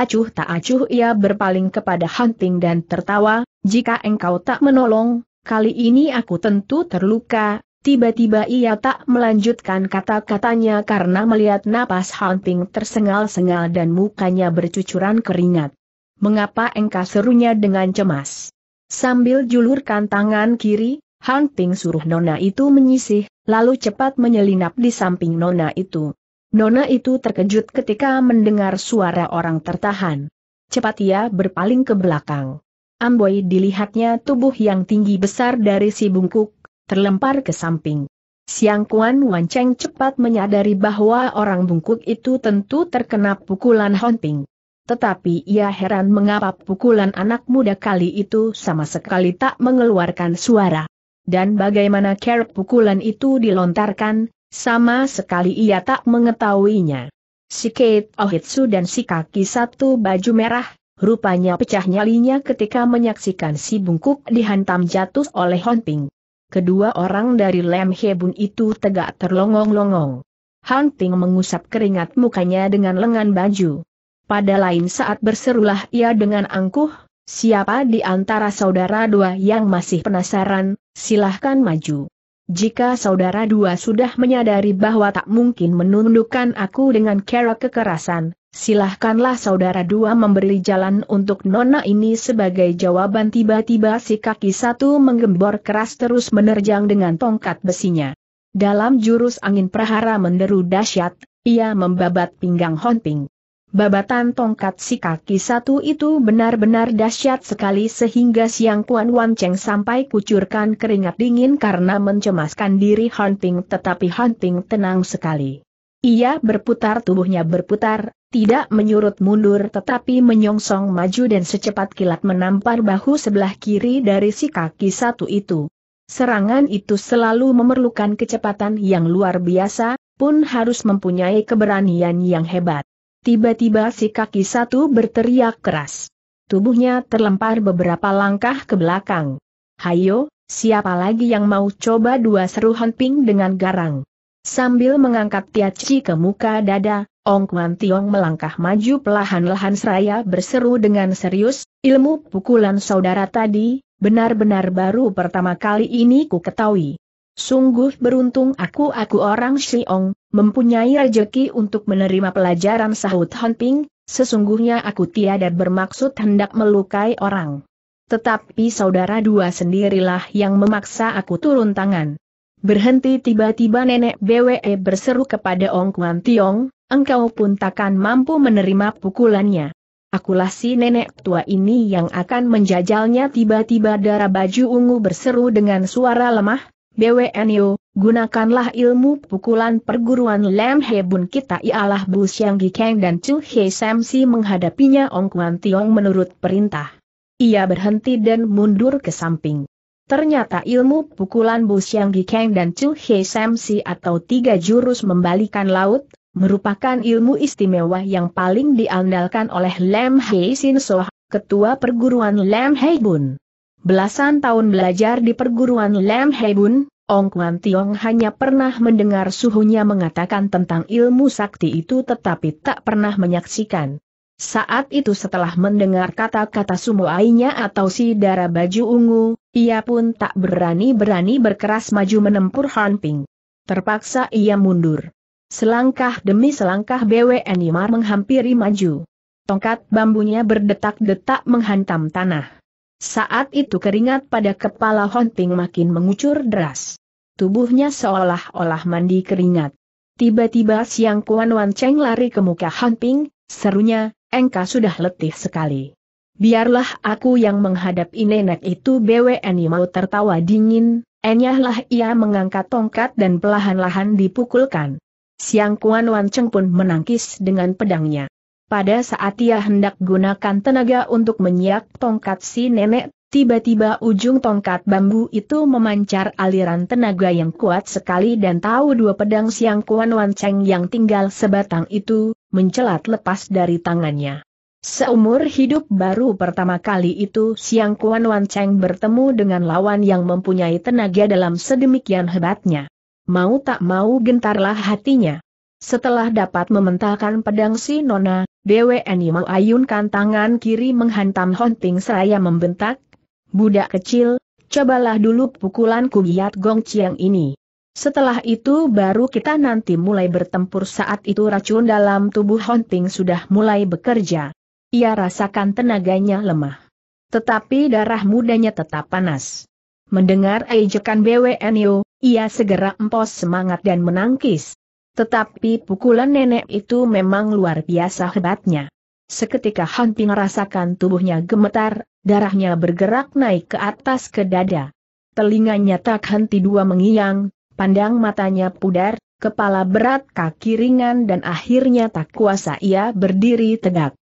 S1: Acuh tak acuh ia berpaling kepada Hunting dan tertawa, jika engkau tak menolong, Kali ini aku tentu terluka, tiba-tiba ia tak melanjutkan kata-katanya karena melihat napas Hunting tersengal-sengal dan mukanya bercucuran keringat. Mengapa engkau serunya dengan cemas? Sambil julurkan tangan kiri, Hunting suruh Nona itu menyisih, lalu cepat menyelinap di samping Nona itu. Nona itu terkejut ketika mendengar suara orang tertahan. Cepat ia berpaling ke belakang. Amboi dilihatnya tubuh yang tinggi besar dari si bungkuk, terlempar ke samping. Siang Kuan Wanceng cepat menyadari bahwa orang bungkuk itu tentu terkena pukulan Honping. Tetapi ia heran mengapa pukulan anak muda kali itu sama sekali tak mengeluarkan suara. Dan bagaimana care pukulan itu dilontarkan, sama sekali ia tak mengetahuinya. Si Kate Ohitsu dan si kaki satu baju merah, Rupanya pecah nyalinya ketika menyaksikan si bungkuk dihantam jatuh oleh Ping. Kedua orang dari Lem Hebun itu tegak terlongong-longong. Ping mengusap keringat mukanya dengan lengan baju. Pada lain saat berserulah ia dengan angkuh, siapa di antara saudara dua yang masih penasaran, silahkan maju. Jika saudara dua sudah menyadari bahwa tak mungkin menundukkan aku dengan cara kekerasan, Silahkanlah saudara dua memberi jalan untuk nona ini sebagai jawaban tiba-tiba si kaki satu menggembor keras terus menerjang dengan tongkat besinya. Dalam jurus angin prahara menderu dahsyat, ia membabat pinggang hunting. Babatan tongkat si kaki satu itu benar-benar dahsyat sekali sehingga siang Kuan Wan Cheng sampai kucurkan keringat dingin karena mencemaskan diri hunting. tetapi hunting tenang sekali. Ia berputar tubuhnya berputar, tidak menyurut mundur tetapi menyongsong maju dan secepat kilat menampar bahu sebelah kiri dari si kaki satu itu. Serangan itu selalu memerlukan kecepatan yang luar biasa, pun harus mempunyai keberanian yang hebat. Tiba-tiba si kaki satu berteriak keras. Tubuhnya terlempar beberapa langkah ke belakang. Hayo, siapa lagi yang mau coba dua seru hunting dengan garang? Sambil mengangkat Tiaci ke muka dada, Ong Kuan Tiong melangkah maju pelahan-lahan seraya berseru dengan serius, ilmu pukulan saudara tadi, benar-benar baru pertama kali ini ku ketahui. Sungguh beruntung aku-aku orang Ong, mempunyai rejeki untuk menerima pelajaran sahut Han Ping, sesungguhnya aku tiada bermaksud hendak melukai orang. Tetapi saudara dua sendirilah yang memaksa aku turun tangan. Berhenti tiba-tiba nenek BWE berseru kepada Ong Kuan Tiong, engkau pun takkan mampu menerima pukulannya. Akulah si nenek tua ini yang akan menjajalnya tiba-tiba darah baju ungu berseru dengan suara lemah, BWNU, gunakanlah ilmu pukulan perguruan Lam Hebun kita ialah Bu Siang Gikeng dan Chu He si menghadapinya Ong Kuan Tiong menurut perintah. Ia berhenti dan mundur ke samping. Ternyata ilmu pukulan Bu Siang Gikeng dan Chu He si atau tiga jurus membalikan laut, merupakan ilmu istimewa yang paling diandalkan oleh Lam Hei Sin Soh, ketua perguruan Lam Hei Bun. Belasan tahun belajar di perguruan Lam Hei Bun, Ong Kwan Tiong hanya pernah mendengar suhunya mengatakan tentang ilmu sakti itu tetapi tak pernah menyaksikan. Saat itu setelah mendengar kata-kata sumuainya atau si darah baju ungu, ia pun tak berani-berani berkeras maju menempur Han Ping. Terpaksa ia mundur. Selangkah demi selangkah BWN Imar menghampiri maju. Tongkat bambunya berdetak-detak menghantam tanah. Saat itu keringat pada kepala Honting makin mengucur deras. Tubuhnya seolah-olah mandi keringat. Tiba-tiba siang Kuan Wan Cheng lari ke muka Honting, serunya, engka sudah letih sekali. Biarlah aku yang menghadapi nenek itu BWN mau tertawa dingin, enyahlah ia mengangkat tongkat dan pelahan-lahan dipukulkan. Siang Kuan Wan Cheng pun menangkis dengan pedangnya. Pada saat ia hendak gunakan tenaga untuk menyiak tongkat si nenek, tiba-tiba ujung tongkat bambu itu memancar aliran tenaga yang kuat sekali dan tahu dua pedang siang Kuan Wan Cheng yang tinggal sebatang itu, mencelat lepas dari tangannya. Seumur hidup baru pertama kali itu siang Kuan Wan Cheng bertemu dengan lawan yang mempunyai tenaga dalam sedemikian hebatnya mau tak mau gentarlah hatinya. Setelah dapat mementalkan pedang si Nona, BWNI ayunkan tangan kiri menghantam Honting seraya membentak, Budak kecil, cobalah dulu pukulan kubiat Gong Chiang ini. Setelah itu baru kita nanti mulai bertempur saat itu racun dalam tubuh Honting sudah mulai bekerja. Ia rasakan tenaganya lemah. Tetapi darah mudanya tetap panas. Mendengar ejekan BWNU, ia segera empos semangat dan menangkis. Tetapi pukulan nenek itu memang luar biasa hebatnya. Seketika Hanping rasakan tubuhnya gemetar, darahnya bergerak naik ke atas ke dada. Telinganya tak henti dua mengiang, pandang matanya pudar, kepala berat kaki ringan dan akhirnya tak kuasa ia berdiri tegak.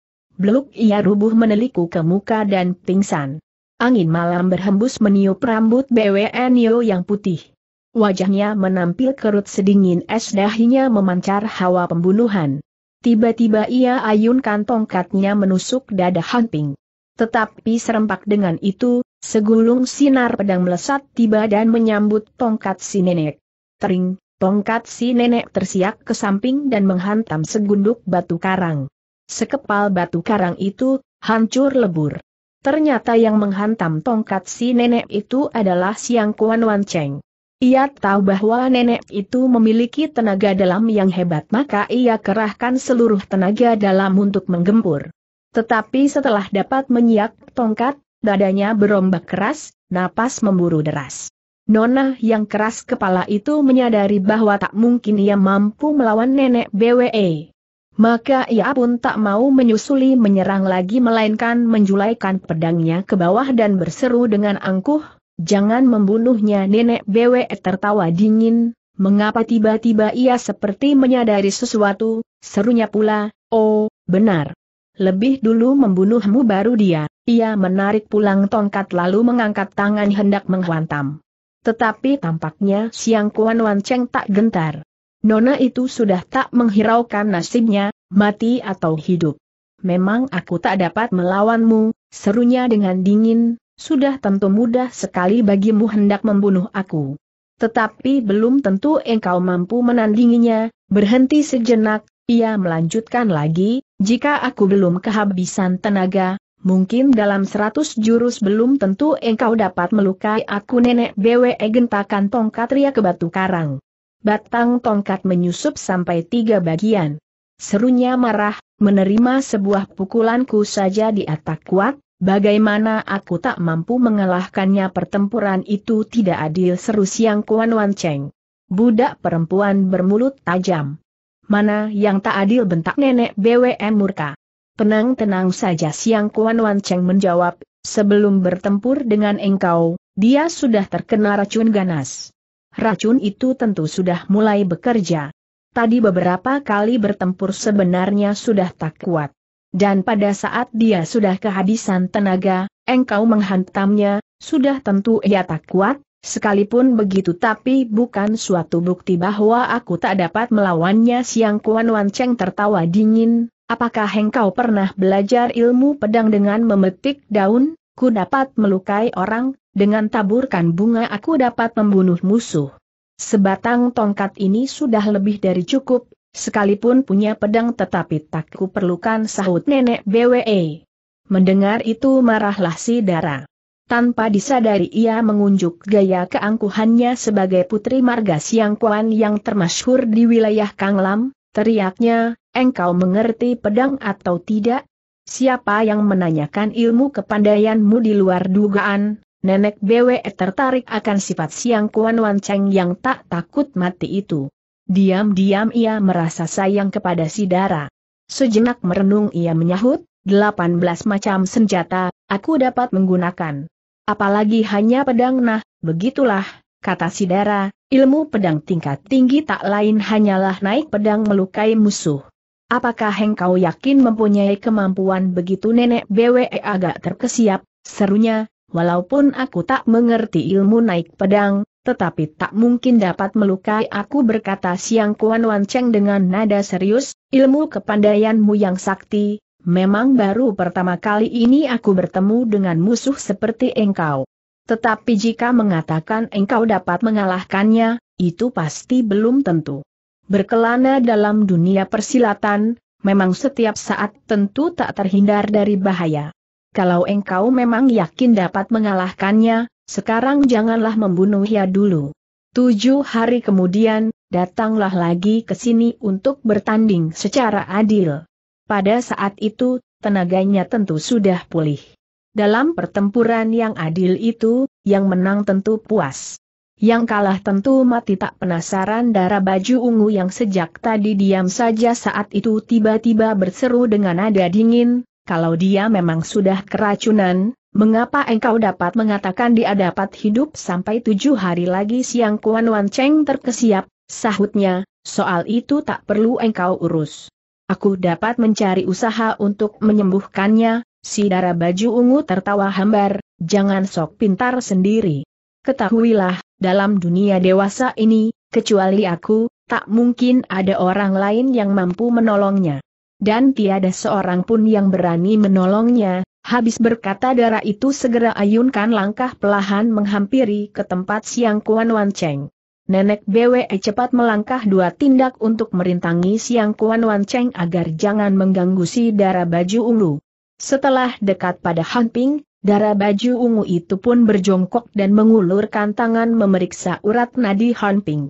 S1: Beluk ia rubuh meneliku ke muka dan pingsan. Angin malam berhembus meniup rambut Yo yang putih. Wajahnya menampil kerut sedingin es dahinya memancar hawa pembunuhan. Tiba-tiba ia ayunkan tongkatnya menusuk dada Hanping. Tetapi serempak dengan itu, segulung sinar pedang melesat tiba dan menyambut tongkat si nenek. Tering, tongkat si nenek tersiak ke samping dan menghantam segunduk batu karang. Sekepal batu karang itu, hancur lebur. Ternyata yang menghantam tongkat si nenek itu adalah Siang Kuan Wan Cheng. Ia tahu bahwa nenek itu memiliki tenaga dalam yang hebat maka ia kerahkan seluruh tenaga dalam untuk menggempur. Tetapi setelah dapat menyiak tongkat, dadanya berombak keras, napas memburu deras. Nona yang keras kepala itu menyadari bahwa tak mungkin ia mampu melawan nenek BWE. Maka ia pun tak mau menyusuli menyerang lagi melainkan menjulaikan pedangnya ke bawah dan berseru dengan angkuh, Jangan membunuhnya nenek BW tertawa dingin, mengapa tiba-tiba ia seperti menyadari sesuatu, serunya pula, oh, benar. Lebih dulu membunuhmu baru dia, ia menarik pulang tongkat lalu mengangkat tangan hendak menghantam. Tetapi tampaknya siang Kuan Wan Cheng tak gentar. Nona itu sudah tak menghiraukan nasibnya, mati atau hidup. Memang aku tak dapat melawanmu, serunya dengan dingin, sudah tentu mudah sekali bagimu hendak membunuh aku. Tetapi belum tentu engkau mampu menandinginya, berhenti sejenak, ia melanjutkan lagi, jika aku belum kehabisan tenaga, mungkin dalam seratus jurus belum tentu engkau dapat melukai aku nenek BWE gentakan tongkat ria ke batu karang. Batang tongkat menyusup sampai tiga bagian. Serunya marah, menerima sebuah pukulanku saja di atak kuat, Bagaimana aku tak mampu mengalahkannya pertempuran itu tidak adil seru siang Kuan Wan Cheng. Budak perempuan bermulut tajam. Mana yang tak adil bentak nenek BWM murka. Tenang-tenang saja siang Kuan Wan Cheng menjawab, sebelum bertempur dengan engkau, dia sudah terkena racun ganas. Racun itu tentu sudah mulai bekerja. Tadi beberapa kali bertempur sebenarnya sudah tak kuat. Dan pada saat dia sudah kehabisan tenaga, engkau menghantamnya, sudah tentu ia tak kuat, sekalipun begitu tapi bukan suatu bukti bahwa aku tak dapat melawannya siang Kuan Wan Cheng tertawa dingin, apakah engkau pernah belajar ilmu pedang dengan memetik daun, ku dapat melukai orang, dengan taburkan bunga aku dapat membunuh musuh. Sebatang tongkat ini sudah lebih dari cukup, Sekalipun punya pedang tetapi tak perlukan sahut nenek BWE. Mendengar itu marahlah si Dara. Tanpa disadari ia mengunjuk gaya keangkuhannya sebagai putri marga Siang Kuan yang termasyhur di wilayah Kanglam, teriaknya, engkau mengerti pedang atau tidak? Siapa yang menanyakan ilmu kepandaianmu di luar dugaan? Nenek BWE tertarik akan sifat Siang Kuan Wan yang tak takut mati itu. Diam-diam ia merasa sayang kepada Sidara. Sejenak merenung ia menyahut, 18 macam senjata, aku dapat menggunakan. Apalagi hanya pedang nah, begitulah, kata Sidara. ilmu pedang tingkat tinggi tak lain hanyalah naik pedang melukai musuh. Apakah engkau yakin mempunyai kemampuan begitu nenek BWE agak terkesiap, serunya, walaupun aku tak mengerti ilmu naik pedang, tetapi tak mungkin dapat melukai aku berkata Siang Kuan Wan Cheng dengan nada serius, ilmu kepandaianmu yang sakti, memang baru pertama kali ini aku bertemu dengan musuh seperti engkau. Tetapi jika mengatakan engkau dapat mengalahkannya, itu pasti belum tentu. Berkelana dalam dunia persilatan, memang setiap saat tentu tak terhindar dari bahaya. Kalau engkau memang yakin dapat mengalahkannya, sekarang janganlah membunuh membunuhnya dulu. Tujuh hari kemudian, datanglah lagi ke sini untuk bertanding secara adil. Pada saat itu, tenaganya tentu sudah pulih. Dalam pertempuran yang adil itu, yang menang tentu puas. Yang kalah tentu mati tak penasaran darah baju ungu yang sejak tadi diam saja saat itu tiba-tiba berseru dengan nada dingin, kalau dia memang sudah keracunan, Mengapa engkau dapat mengatakan dia dapat hidup sampai tujuh hari lagi siang Kuan Wan Cheng terkesiap, sahutnya, soal itu tak perlu engkau urus. Aku dapat mencari usaha untuk menyembuhkannya, si darah baju ungu tertawa hambar, jangan sok pintar sendiri. Ketahuilah, dalam dunia dewasa ini, kecuali aku, tak mungkin ada orang lain yang mampu menolongnya dan tiada seorang pun yang berani menolongnya, habis berkata darah itu segera ayunkan langkah pelahan menghampiri ke tempat Siang Kuan Wan Cheng. Nenek BWE cepat melangkah dua tindak untuk merintangi Siang Kuan Wan Cheng agar jangan mengganggu si darah baju ungu. Setelah dekat pada Han Ping, darah baju ungu itu pun berjongkok dan mengulurkan tangan memeriksa urat nadi Han Ping.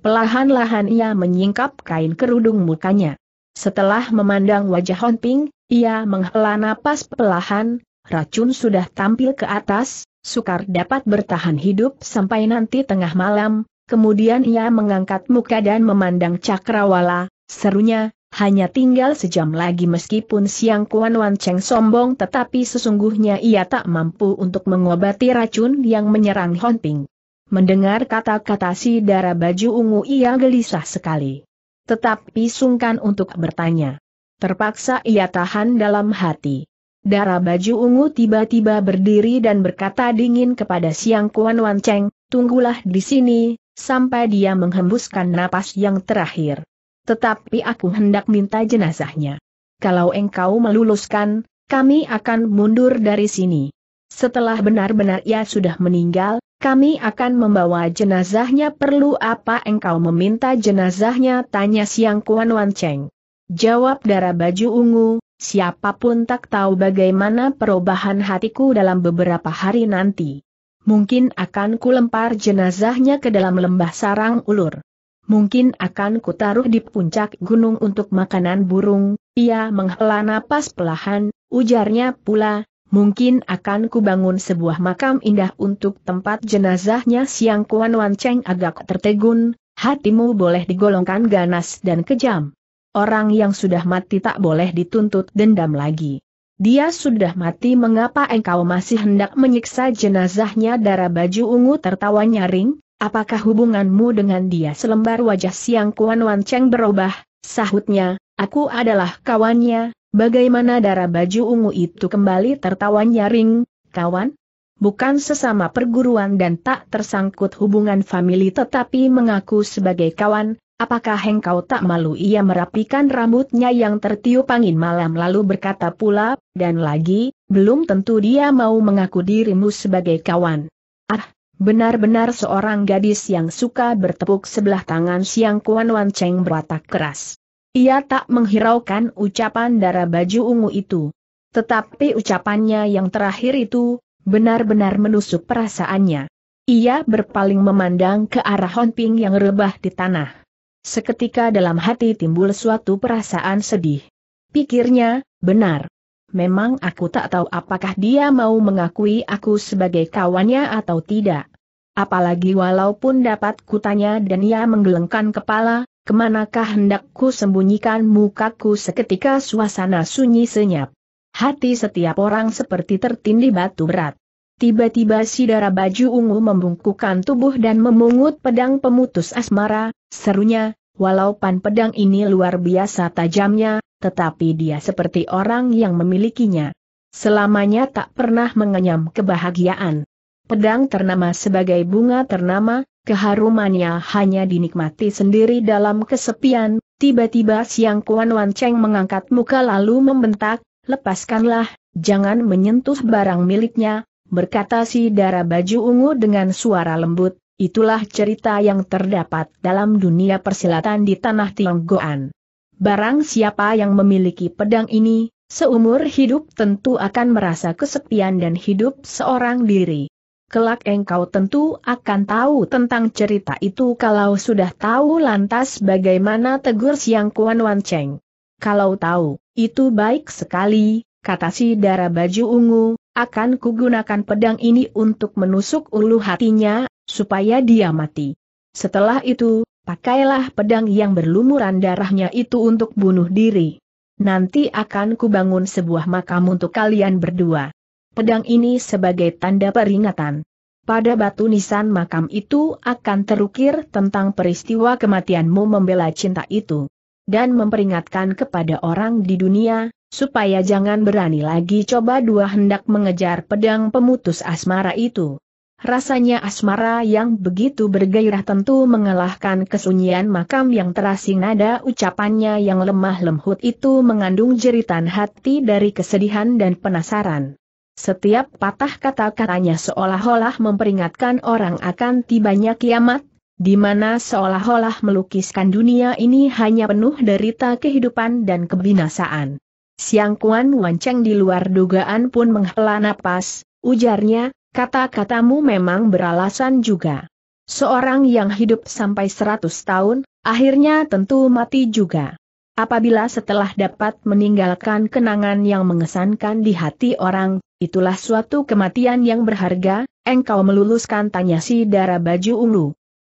S1: Pelahan-lahan ia menyingkap kain kerudung mukanya. Setelah memandang wajah Honping, ia menghela napas perlahan, racun sudah tampil ke atas, sukar dapat bertahan hidup sampai nanti tengah malam, kemudian ia mengangkat muka dan memandang cakrawala, serunya, hanya tinggal sejam lagi meskipun siang Kuan Wan Cheng sombong tetapi sesungguhnya ia tak mampu untuk mengobati racun yang menyerang Honping. Mendengar kata-kata si darah baju ungu ia gelisah sekali. Tetapi sungkan untuk bertanya. Terpaksa ia tahan dalam hati. Darah baju ungu tiba-tiba berdiri dan berkata dingin kepada Siang Kuan Wan Cheng, tunggulah di sini, sampai dia menghembuskan napas yang terakhir. Tetapi aku hendak minta jenazahnya. Kalau engkau meluluskan, kami akan mundur dari sini. Setelah benar-benar ia sudah meninggal, kami akan membawa jenazahnya perlu apa engkau meminta jenazahnya tanya Siang Kuan Wan Cheng. Jawab darah baju ungu, siapapun tak tahu bagaimana perubahan hatiku dalam beberapa hari nanti. Mungkin akan kulempar jenazahnya ke dalam lembah sarang ulur. Mungkin akan kutaruh di puncak gunung untuk makanan burung, ia menghela napas pelahan, ujarnya pula, mungkin akan kubangun sebuah makam indah untuk tempat jenazahnya siang Kuan Wan Cheng agak tertegun, hatimu boleh digolongkan ganas dan kejam. Orang yang sudah mati tak boleh dituntut dendam lagi. Dia sudah mati mengapa engkau masih hendak menyiksa jenazahnya darah baju ungu tertawa nyaring? Apakah hubunganmu dengan dia selembar wajah siang Kuan Wan Cheng berubah, sahutnya, aku adalah kawannya, Bagaimana darah baju ungu itu kembali tertawa nyaring, kawan? Bukan sesama perguruan dan tak tersangkut hubungan famili tetapi mengaku sebagai kawan, apakah engkau tak malu ia merapikan rambutnya yang tertiup angin malam lalu berkata pula, dan lagi, belum tentu dia mau mengaku dirimu sebagai kawan. Ah, Benar-benar seorang gadis yang suka bertepuk sebelah tangan Siang Kuan Wan Cheng beratak keras. Ia tak menghiraukan ucapan darah baju ungu itu. Tetapi ucapannya yang terakhir itu, benar-benar menusuk perasaannya. Ia berpaling memandang ke arah Honping yang rebah di tanah. Seketika dalam hati timbul suatu perasaan sedih. Pikirnya, benar. Memang aku tak tahu apakah dia mau mengakui aku sebagai kawannya atau tidak. Apalagi walaupun dapat kutanya dan ia menggelengkan kepala, Kemanakah hendakku sembunyikan mukaku seketika suasana sunyi senyap. Hati setiap orang seperti tertindih batu berat. Tiba-tiba si darah baju ungu membungkukan tubuh dan memungut pedang pemutus asmara, serunya, walaupun pedang ini luar biasa tajamnya, tetapi dia seperti orang yang memilikinya. Selamanya tak pernah mengenyam kebahagiaan. Pedang ternama sebagai bunga ternama, keharumannya hanya dinikmati sendiri dalam kesepian, tiba-tiba Siang Kuan Wan Cheng mengangkat muka lalu membentak, lepaskanlah, jangan menyentuh barang miliknya, berkata si darah baju ungu dengan suara lembut, itulah cerita yang terdapat dalam dunia persilatan di tanah Tionggoan. Barang siapa yang memiliki pedang ini, seumur hidup tentu akan merasa kesepian dan hidup seorang diri. Kelak engkau tentu akan tahu tentang cerita itu kalau sudah tahu lantas bagaimana tegur siang Kuan Wan Cheng. Kalau tahu, itu baik sekali, kata si darah baju ungu, akan kugunakan pedang ini untuk menusuk ulu hatinya, supaya dia mati. Setelah itu, pakailah pedang yang berlumuran darahnya itu untuk bunuh diri. Nanti akan kubangun sebuah makam untuk kalian berdua pedang ini sebagai tanda peringatan. Pada batu nisan makam itu akan terukir tentang peristiwa kematianmu membela cinta itu. Dan memperingatkan kepada orang di dunia, supaya jangan berani lagi coba dua hendak mengejar pedang pemutus asmara itu. Rasanya asmara yang begitu bergairah tentu mengalahkan kesunyian makam yang terasing nada ucapannya yang lemah lembut itu mengandung jeritan hati dari kesedihan dan penasaran. Setiap patah kata-katanya seolah-olah memperingatkan orang akan tibanya kiamat, di mana seolah-olah melukiskan dunia ini hanya penuh derita kehidupan dan kebinasaan. Siang Kuan Wanceng di luar dugaan pun menghela napas, ujarnya, kata-katamu memang beralasan juga. Seorang yang hidup sampai 100 tahun, akhirnya tentu mati juga. Apabila setelah dapat meninggalkan kenangan yang mengesankan di hati orang, Itulah suatu kematian yang berharga, engkau meluluskan tanya si darah baju ungu.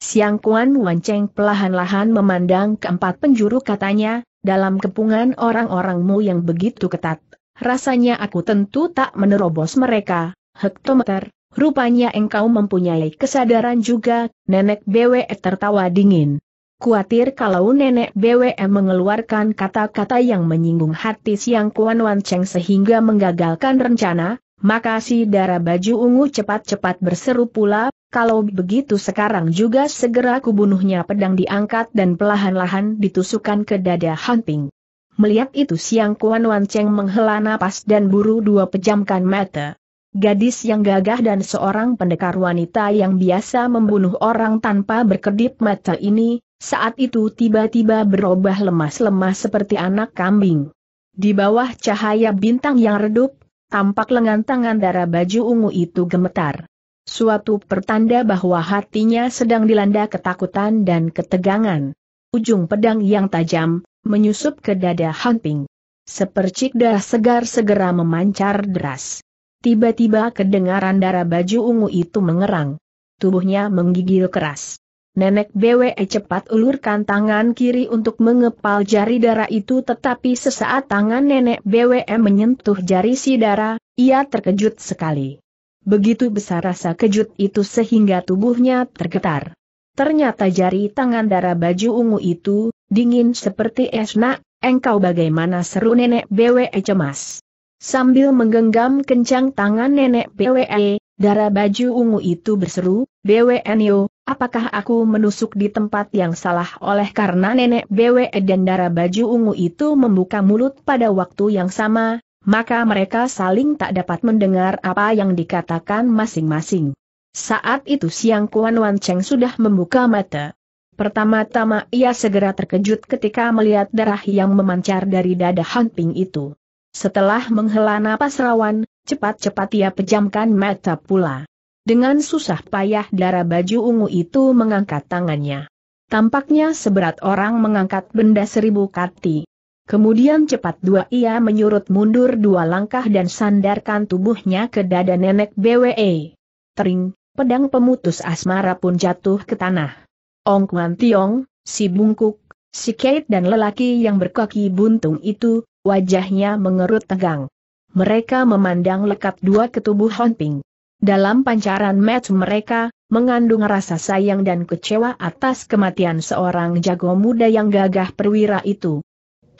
S1: Siang Kuan Wanceng pelahan-lahan memandang keempat penjuru katanya, dalam kepungan orang-orangmu yang begitu ketat. Rasanya aku tentu tak menerobos mereka, hektometer, rupanya engkau mempunyai kesadaran juga, nenek BWE tertawa dingin. Kuatir kalau nenek BWM mengeluarkan kata-kata yang menyinggung hati siang Kuan Wan Cheng sehingga menggagalkan rencana, maka si darah baju ungu cepat-cepat berseru pula, kalau begitu sekarang juga segera kubunuhnya pedang diangkat dan perlahan-lahan ditusukkan ke dada Hanping. Melihat itu siang Kuan Wan Cheng menghela napas dan buru dua pejamkan mata. Gadis yang gagah dan seorang pendekar wanita yang biasa membunuh orang tanpa berkedip mata ini, saat itu tiba-tiba berubah lemas-lemas seperti anak kambing. Di bawah cahaya bintang yang redup, tampak lengan tangan darah baju ungu itu gemetar. Suatu pertanda bahwa hatinya sedang dilanda ketakutan dan ketegangan. Ujung pedang yang tajam, menyusup ke dada Hunting. Sepercik darah segar segera memancar deras. Tiba-tiba kedengaran darah baju ungu itu mengerang. Tubuhnya menggigil keras. Nenek BWE cepat ulurkan tangan kiri untuk mengepal jari darah itu tetapi sesaat tangan nenek BWE menyentuh jari si darah, ia terkejut sekali. Begitu besar rasa kejut itu sehingga tubuhnya tergetar. Ternyata jari tangan darah baju ungu itu, dingin seperti es nak, engkau bagaimana seru nenek BWE cemas. Sambil menggenggam kencang tangan nenek BWE, eh, darah baju ungu itu berseru, BWE Nio, apakah aku menusuk di tempat yang salah oleh karena nenek BWE dan darah baju ungu itu membuka mulut pada waktu yang sama, maka mereka saling tak dapat mendengar apa yang dikatakan masing-masing. Saat itu siang Kuan Wan Cheng sudah membuka mata. Pertama-tama ia segera terkejut ketika melihat darah yang memancar dari dada Han Ping itu. Setelah menghela napas rawan, cepat-cepat ia pejamkan mata pula. Dengan susah payah darah baju ungu itu mengangkat tangannya. Tampaknya seberat orang mengangkat benda seribu kati. Kemudian cepat dua ia menyurut mundur dua langkah dan sandarkan tubuhnya ke dada nenek BWE. Tering, pedang pemutus asmara pun jatuh ke tanah. Ong Kuan Tiong, si bungkuk, si Kate dan lelaki yang berkaki buntung itu, wajahnya mengerut tegang. Mereka memandang lekat dua ketubuh tubuh Ping. Dalam pancaran match mereka, mengandung rasa sayang dan kecewa atas kematian seorang jago muda yang gagah perwira itu.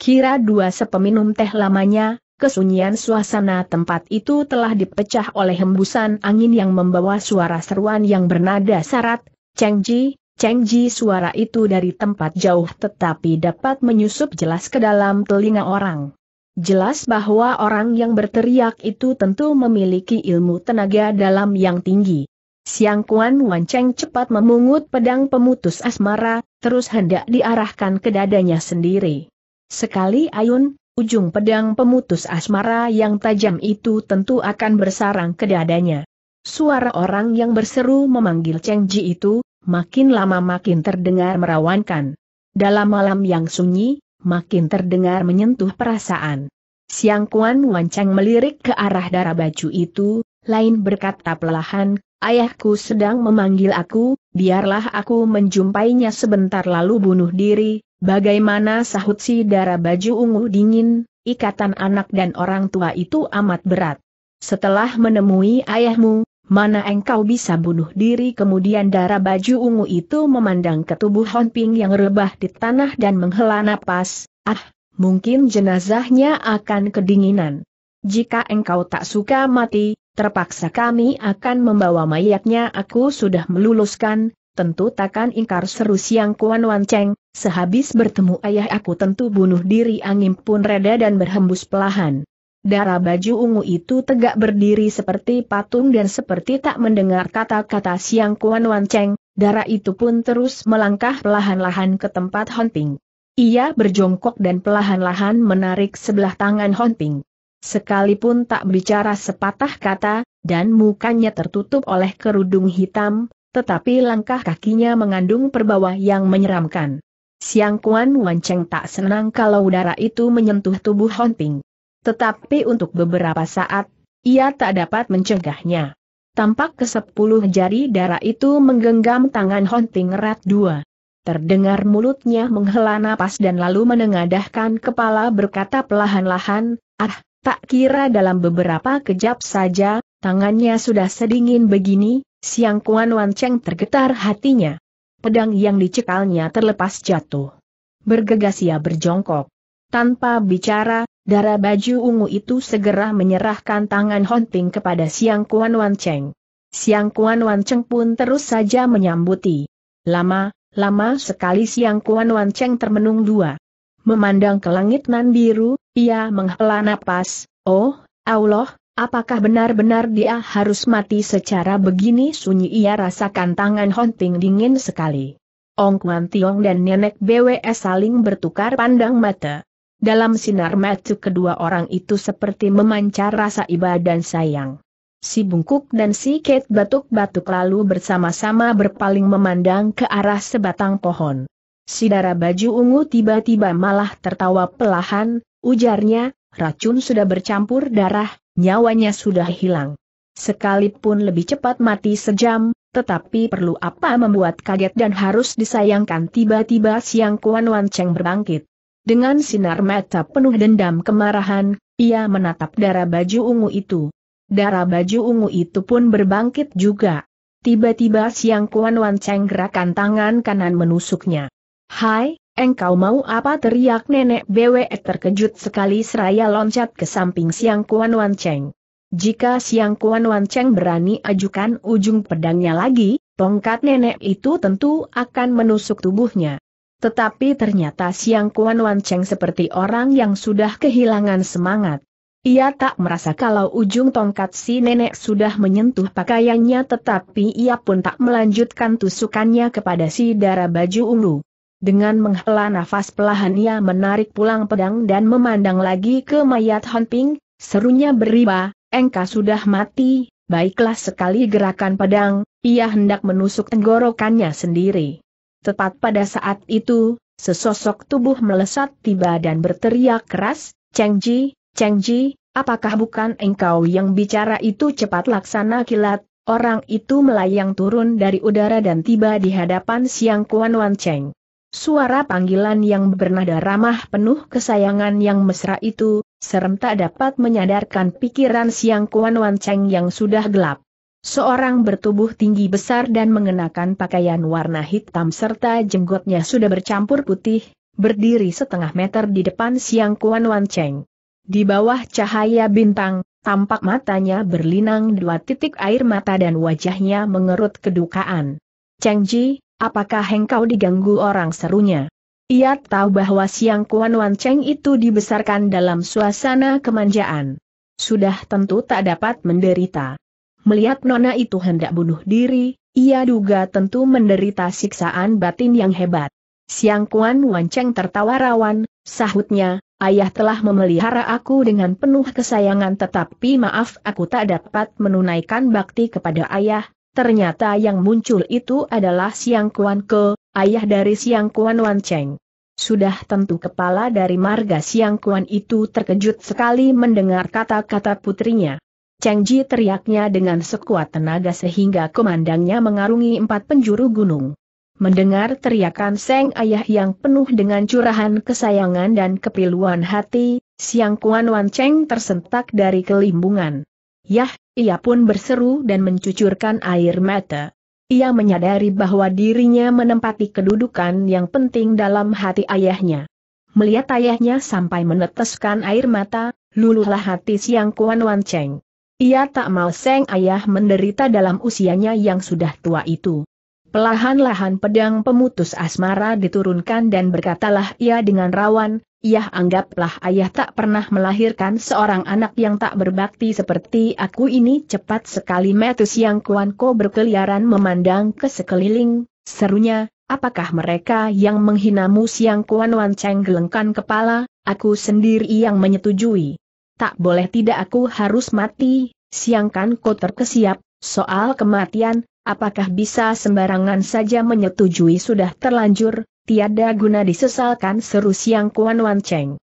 S1: Kira dua sepeminum teh lamanya, kesunyian suasana tempat itu telah dipecah oleh hembusan angin yang membawa suara seruan yang bernada syarat, Cheng Ji, Cheng Ji. suara itu dari tempat jauh tetapi dapat menyusup jelas ke dalam telinga orang. Jelas bahwa orang yang berteriak itu tentu memiliki ilmu tenaga dalam yang tinggi. Siang Kuan Wanceng cepat memungut pedang pemutus asmara, terus hendak diarahkan ke dadanya sendiri. Sekali ayun, ujung pedang pemutus asmara yang tajam itu tentu akan bersarang ke dadanya. Suara orang yang berseru memanggil Cheng Ji itu, makin lama makin terdengar merawankan. Dalam malam yang sunyi, makin terdengar menyentuh perasaan. Siang Kuan Wancang melirik ke arah darah baju itu, lain berkata perlahan, ayahku sedang memanggil aku, biarlah aku menjumpainya sebentar lalu bunuh diri, bagaimana sahut si darah baju ungu dingin, ikatan anak dan orang tua itu amat berat. Setelah menemui ayahmu, mana engkau bisa bunuh diri kemudian darah baju ungu itu memandang ke tubuh Honping yang rebah di tanah dan menghela napas, ah, mungkin jenazahnya akan kedinginan. Jika engkau tak suka mati, terpaksa kami akan membawa mayatnya aku sudah meluluskan, tentu takkan ingkar seru siang Kuan Wan Cheng, sehabis bertemu ayah aku tentu bunuh diri angin pun reda dan berhembus pelahan. Darah baju ungu itu tegak berdiri seperti patung dan seperti tak mendengar kata-kata siang Kuan Wan darah itu pun terus melangkah perlahan-lahan ke tempat Honting. Ia berjongkok dan perlahan-lahan menarik sebelah tangan Honting. Sekalipun tak bicara sepatah kata, dan mukanya tertutup oleh kerudung hitam, tetapi langkah kakinya mengandung perbawa yang menyeramkan. Siang Kuan Wan tak senang kalau udara itu menyentuh tubuh Honting. Tetapi untuk beberapa saat, ia tak dapat mencegahnya. Tampak ke sepuluh jari darah itu menggenggam tangan Honting Rat dua. Terdengar mulutnya menghela napas dan lalu menengadahkan kepala berkata pelahan-lahan, ah, tak kira dalam beberapa kejap saja, tangannya sudah sedingin begini, siang Kuan Wan Cheng tergetar hatinya. Pedang yang dicekalnya terlepas jatuh. Bergegas ia berjongkok. Tanpa bicara, Darah baju ungu itu segera menyerahkan tangan Honting kepada Siang Kuan Wan Cheng. Siang Kuan Wan Cheng pun terus saja menyambuti. Lama, lama sekali Siang Kuan Wan Cheng termenung dua. Memandang ke langit nan biru, ia menghela napas, oh, Allah, apakah benar-benar dia harus mati secara begini sunyi ia rasakan tangan Honting dingin sekali. Ong Kuan Tiong dan Nenek BWS saling bertukar pandang mata. Dalam sinar mata kedua orang itu seperti memancar rasa iba dan sayang. Si bungkuk dan si Kate batuk-batuk lalu bersama-sama berpaling memandang ke arah sebatang pohon. Si darah baju ungu tiba-tiba malah tertawa pelahan, ujarnya, racun sudah bercampur darah, nyawanya sudah hilang. Sekalipun lebih cepat mati sejam, tetapi perlu apa membuat kaget dan harus disayangkan tiba-tiba siang Kuan Wan Cheng berbangkit. Dengan sinar mata penuh dendam kemarahan, ia menatap darah baju ungu itu. Darah baju ungu itu pun berbangkit juga. Tiba-tiba siang Kuan Wan Cheng gerakan tangan kanan menusuknya. Hai, engkau mau apa teriak nenek BWE terkejut sekali seraya loncat ke samping siang Kuan Wan Cheng. Jika siang Kuan Wan Cheng berani ajukan ujung pedangnya lagi, tongkat nenek itu tentu akan menusuk tubuhnya. Tetapi ternyata Siang Kuan Wan Cheng seperti orang yang sudah kehilangan semangat. Ia tak merasa kalau ujung tongkat si nenek sudah menyentuh pakaiannya tetapi ia pun tak melanjutkan tusukannya kepada si darah baju ungu. Dengan menghela nafas pelahan ia menarik pulang pedang dan memandang lagi ke mayat Honping, serunya beriba, engkau sudah mati, baiklah sekali gerakan pedang, ia hendak menusuk tenggorokannya sendiri. Tepat pada saat itu, sesosok tubuh melesat tiba dan berteriak keras, Cheng Ji, Cheng Ji, apakah bukan engkau yang bicara itu cepat laksana kilat, orang itu melayang turun dari udara dan tiba di hadapan Siang Kuan Wan Cheng. Suara panggilan yang bernada ramah penuh kesayangan yang mesra itu, serem tak dapat menyadarkan pikiran Siang Kuan Wan Cheng yang sudah gelap. Seorang bertubuh tinggi besar dan mengenakan pakaian warna hitam serta jenggotnya sudah bercampur putih, berdiri setengah meter di depan siang Kuan Wan Cheng. Di bawah cahaya bintang, tampak matanya berlinang dua titik air mata dan wajahnya mengerut kedukaan. Cheng Ji, apakah engkau diganggu orang serunya? Ia tahu bahwa siang Kuan Wan Cheng itu dibesarkan dalam suasana kemanjaan. Sudah tentu tak dapat menderita. Melihat Nona itu hendak bunuh diri, ia duga tentu menderita siksaan batin yang hebat. Siang Kuan Wanceng tertawa rawan, sahutnya, ayah telah memelihara aku dengan penuh kesayangan tetapi maaf aku tak dapat menunaikan bakti kepada ayah, ternyata yang muncul itu adalah Siang Kuan Ke, ayah dari Siang Kuan Wanceng. Sudah tentu kepala dari marga Siang Kuan itu terkejut sekali mendengar kata-kata putrinya. Cheng Ji teriaknya dengan sekuat tenaga sehingga kemandangnya mengarungi empat penjuru gunung. Mendengar teriakan Seng Ayah yang penuh dengan curahan kesayangan dan kepiluan hati, Siang Kuan Wan Cheng tersentak dari kelimbungan. Yah, ia pun berseru dan mencucurkan air mata. Ia menyadari bahwa dirinya menempati kedudukan yang penting dalam hati ayahnya. Melihat ayahnya sampai meneteskan air mata, luluhlah hati Siang Kuan Wan Cheng. Ia tak mau Seng Ayah menderita dalam usianya yang sudah tua itu. Pelahan-lahan pedang pemutus asmara diturunkan dan berkatalah ia dengan rawan, ia anggaplah ayah tak pernah melahirkan seorang anak yang tak berbakti seperti aku ini cepat sekali Metus yang kuanko berkeliaran memandang ke sekeliling, serunya, apakah mereka yang menghinamu siang kuan Wan ceng gelengkan kepala, aku sendiri yang menyetujui tak boleh tidak aku harus mati, siangkan kau terkesiap, soal kematian, apakah bisa sembarangan saja menyetujui sudah terlanjur, tiada guna disesalkan seru siang Kuan Wan Cheng.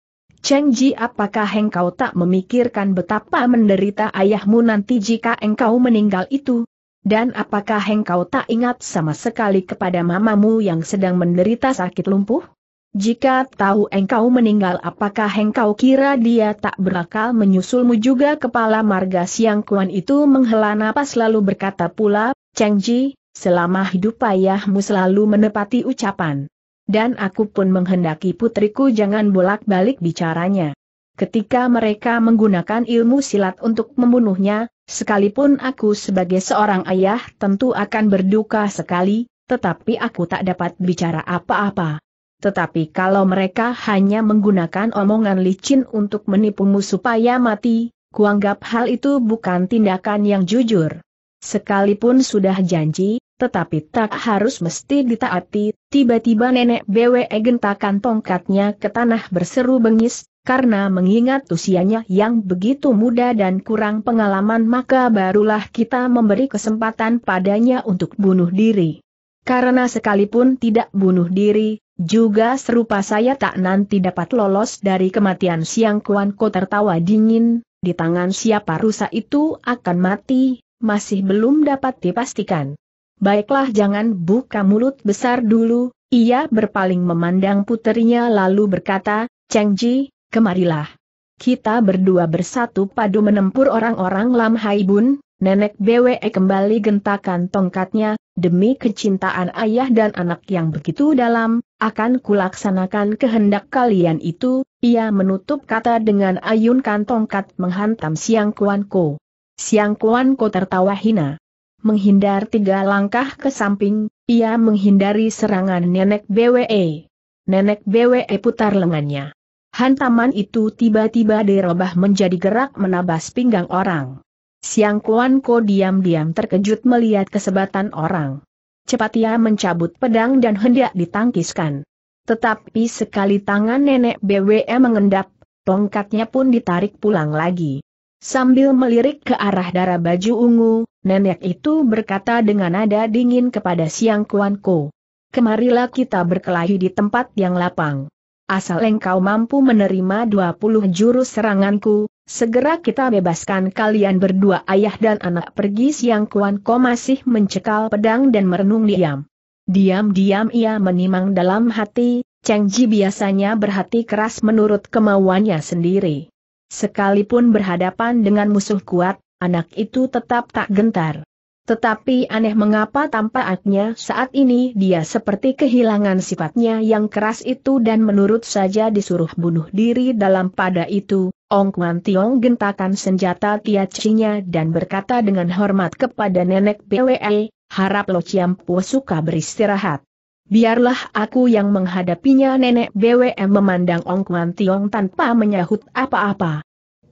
S1: Cheng Ji apakah engkau tak memikirkan betapa menderita ayahmu nanti jika engkau meninggal itu? Dan apakah engkau tak ingat sama sekali kepada mamamu yang sedang menderita sakit lumpuh? Jika tahu engkau meninggal apakah engkau kira dia tak berakal menyusulmu juga kepala marga siang kuan itu menghela napas lalu berkata pula, Cheng Ji, selama hidup ayahmu selalu menepati ucapan. Dan aku pun menghendaki putriku jangan bolak-balik bicaranya. Ketika mereka menggunakan ilmu silat untuk membunuhnya, sekalipun aku sebagai seorang ayah tentu akan berduka sekali, tetapi aku tak dapat bicara apa-apa. Tetapi kalau mereka hanya menggunakan omongan licin untuk menipumu supaya mati, kuanggap hal itu bukan tindakan yang jujur. Sekalipun sudah janji, tetapi tak harus mesti ditaati, tiba-tiba nenek BWE gentakan tongkatnya ke tanah berseru bengis, karena mengingat usianya yang begitu muda dan kurang pengalaman maka barulah kita memberi kesempatan padanya untuk bunuh diri. Karena sekalipun tidak bunuh diri, juga serupa saya tak nanti dapat lolos dari kematian siang Kuan Ko tertawa dingin, di tangan siapa rusa itu akan mati, masih belum dapat dipastikan. Baiklah jangan buka mulut besar dulu, ia berpaling memandang puterinya lalu berkata, Cheng Ji, kemarilah. Kita berdua bersatu padu menempur orang-orang Lam Hai Bun, nenek BWE e kembali gentakan tongkatnya, demi kecintaan ayah dan anak yang begitu dalam, akan kulaksanakan kehendak kalian itu, ia menutup kata dengan ayunkan tongkat menghantam Siang Kuan Ko. Siang Kuan Ko tertawa hina. Menghindar tiga langkah ke samping, ia menghindari serangan Nenek BWE. Nenek BWE putar lengannya. Hantaman itu tiba-tiba dirobah menjadi gerak menabas pinggang orang. Siang Kuan Ko diam-diam terkejut melihat kesebatan orang cepat ia mencabut pedang dan hendak ditangkiskan. Tetapi sekali tangan nenek BWE mengendap, tongkatnya pun ditarik pulang lagi. Sambil melirik ke arah darah baju ungu, nenek itu berkata dengan nada dingin kepada Siang Kuan Ko. Kemarilah kita berkelahi di tempat yang lapang. Asal engkau mampu menerima 20 jurus seranganku, Segera kita bebaskan kalian berdua ayah dan anak pergi siang Kuan Ko masih mencekal pedang dan merenung diam. Diam-diam ia menimang dalam hati, Cheng Ji biasanya berhati keras menurut kemauannya sendiri. Sekalipun berhadapan dengan musuh kuat, anak itu tetap tak gentar. Tetapi aneh mengapa tampaknya saat ini dia seperti kehilangan sifatnya yang keras itu dan menurut saja disuruh bunuh diri dalam pada itu, Ong Kuan Tiong gentakan senjata tiacinya dan berkata dengan hormat kepada nenek BWE, harap Lo Ciampu suka beristirahat. Biarlah aku yang menghadapinya nenek BWM memandang Ong Kuan Tiong tanpa menyahut apa-apa.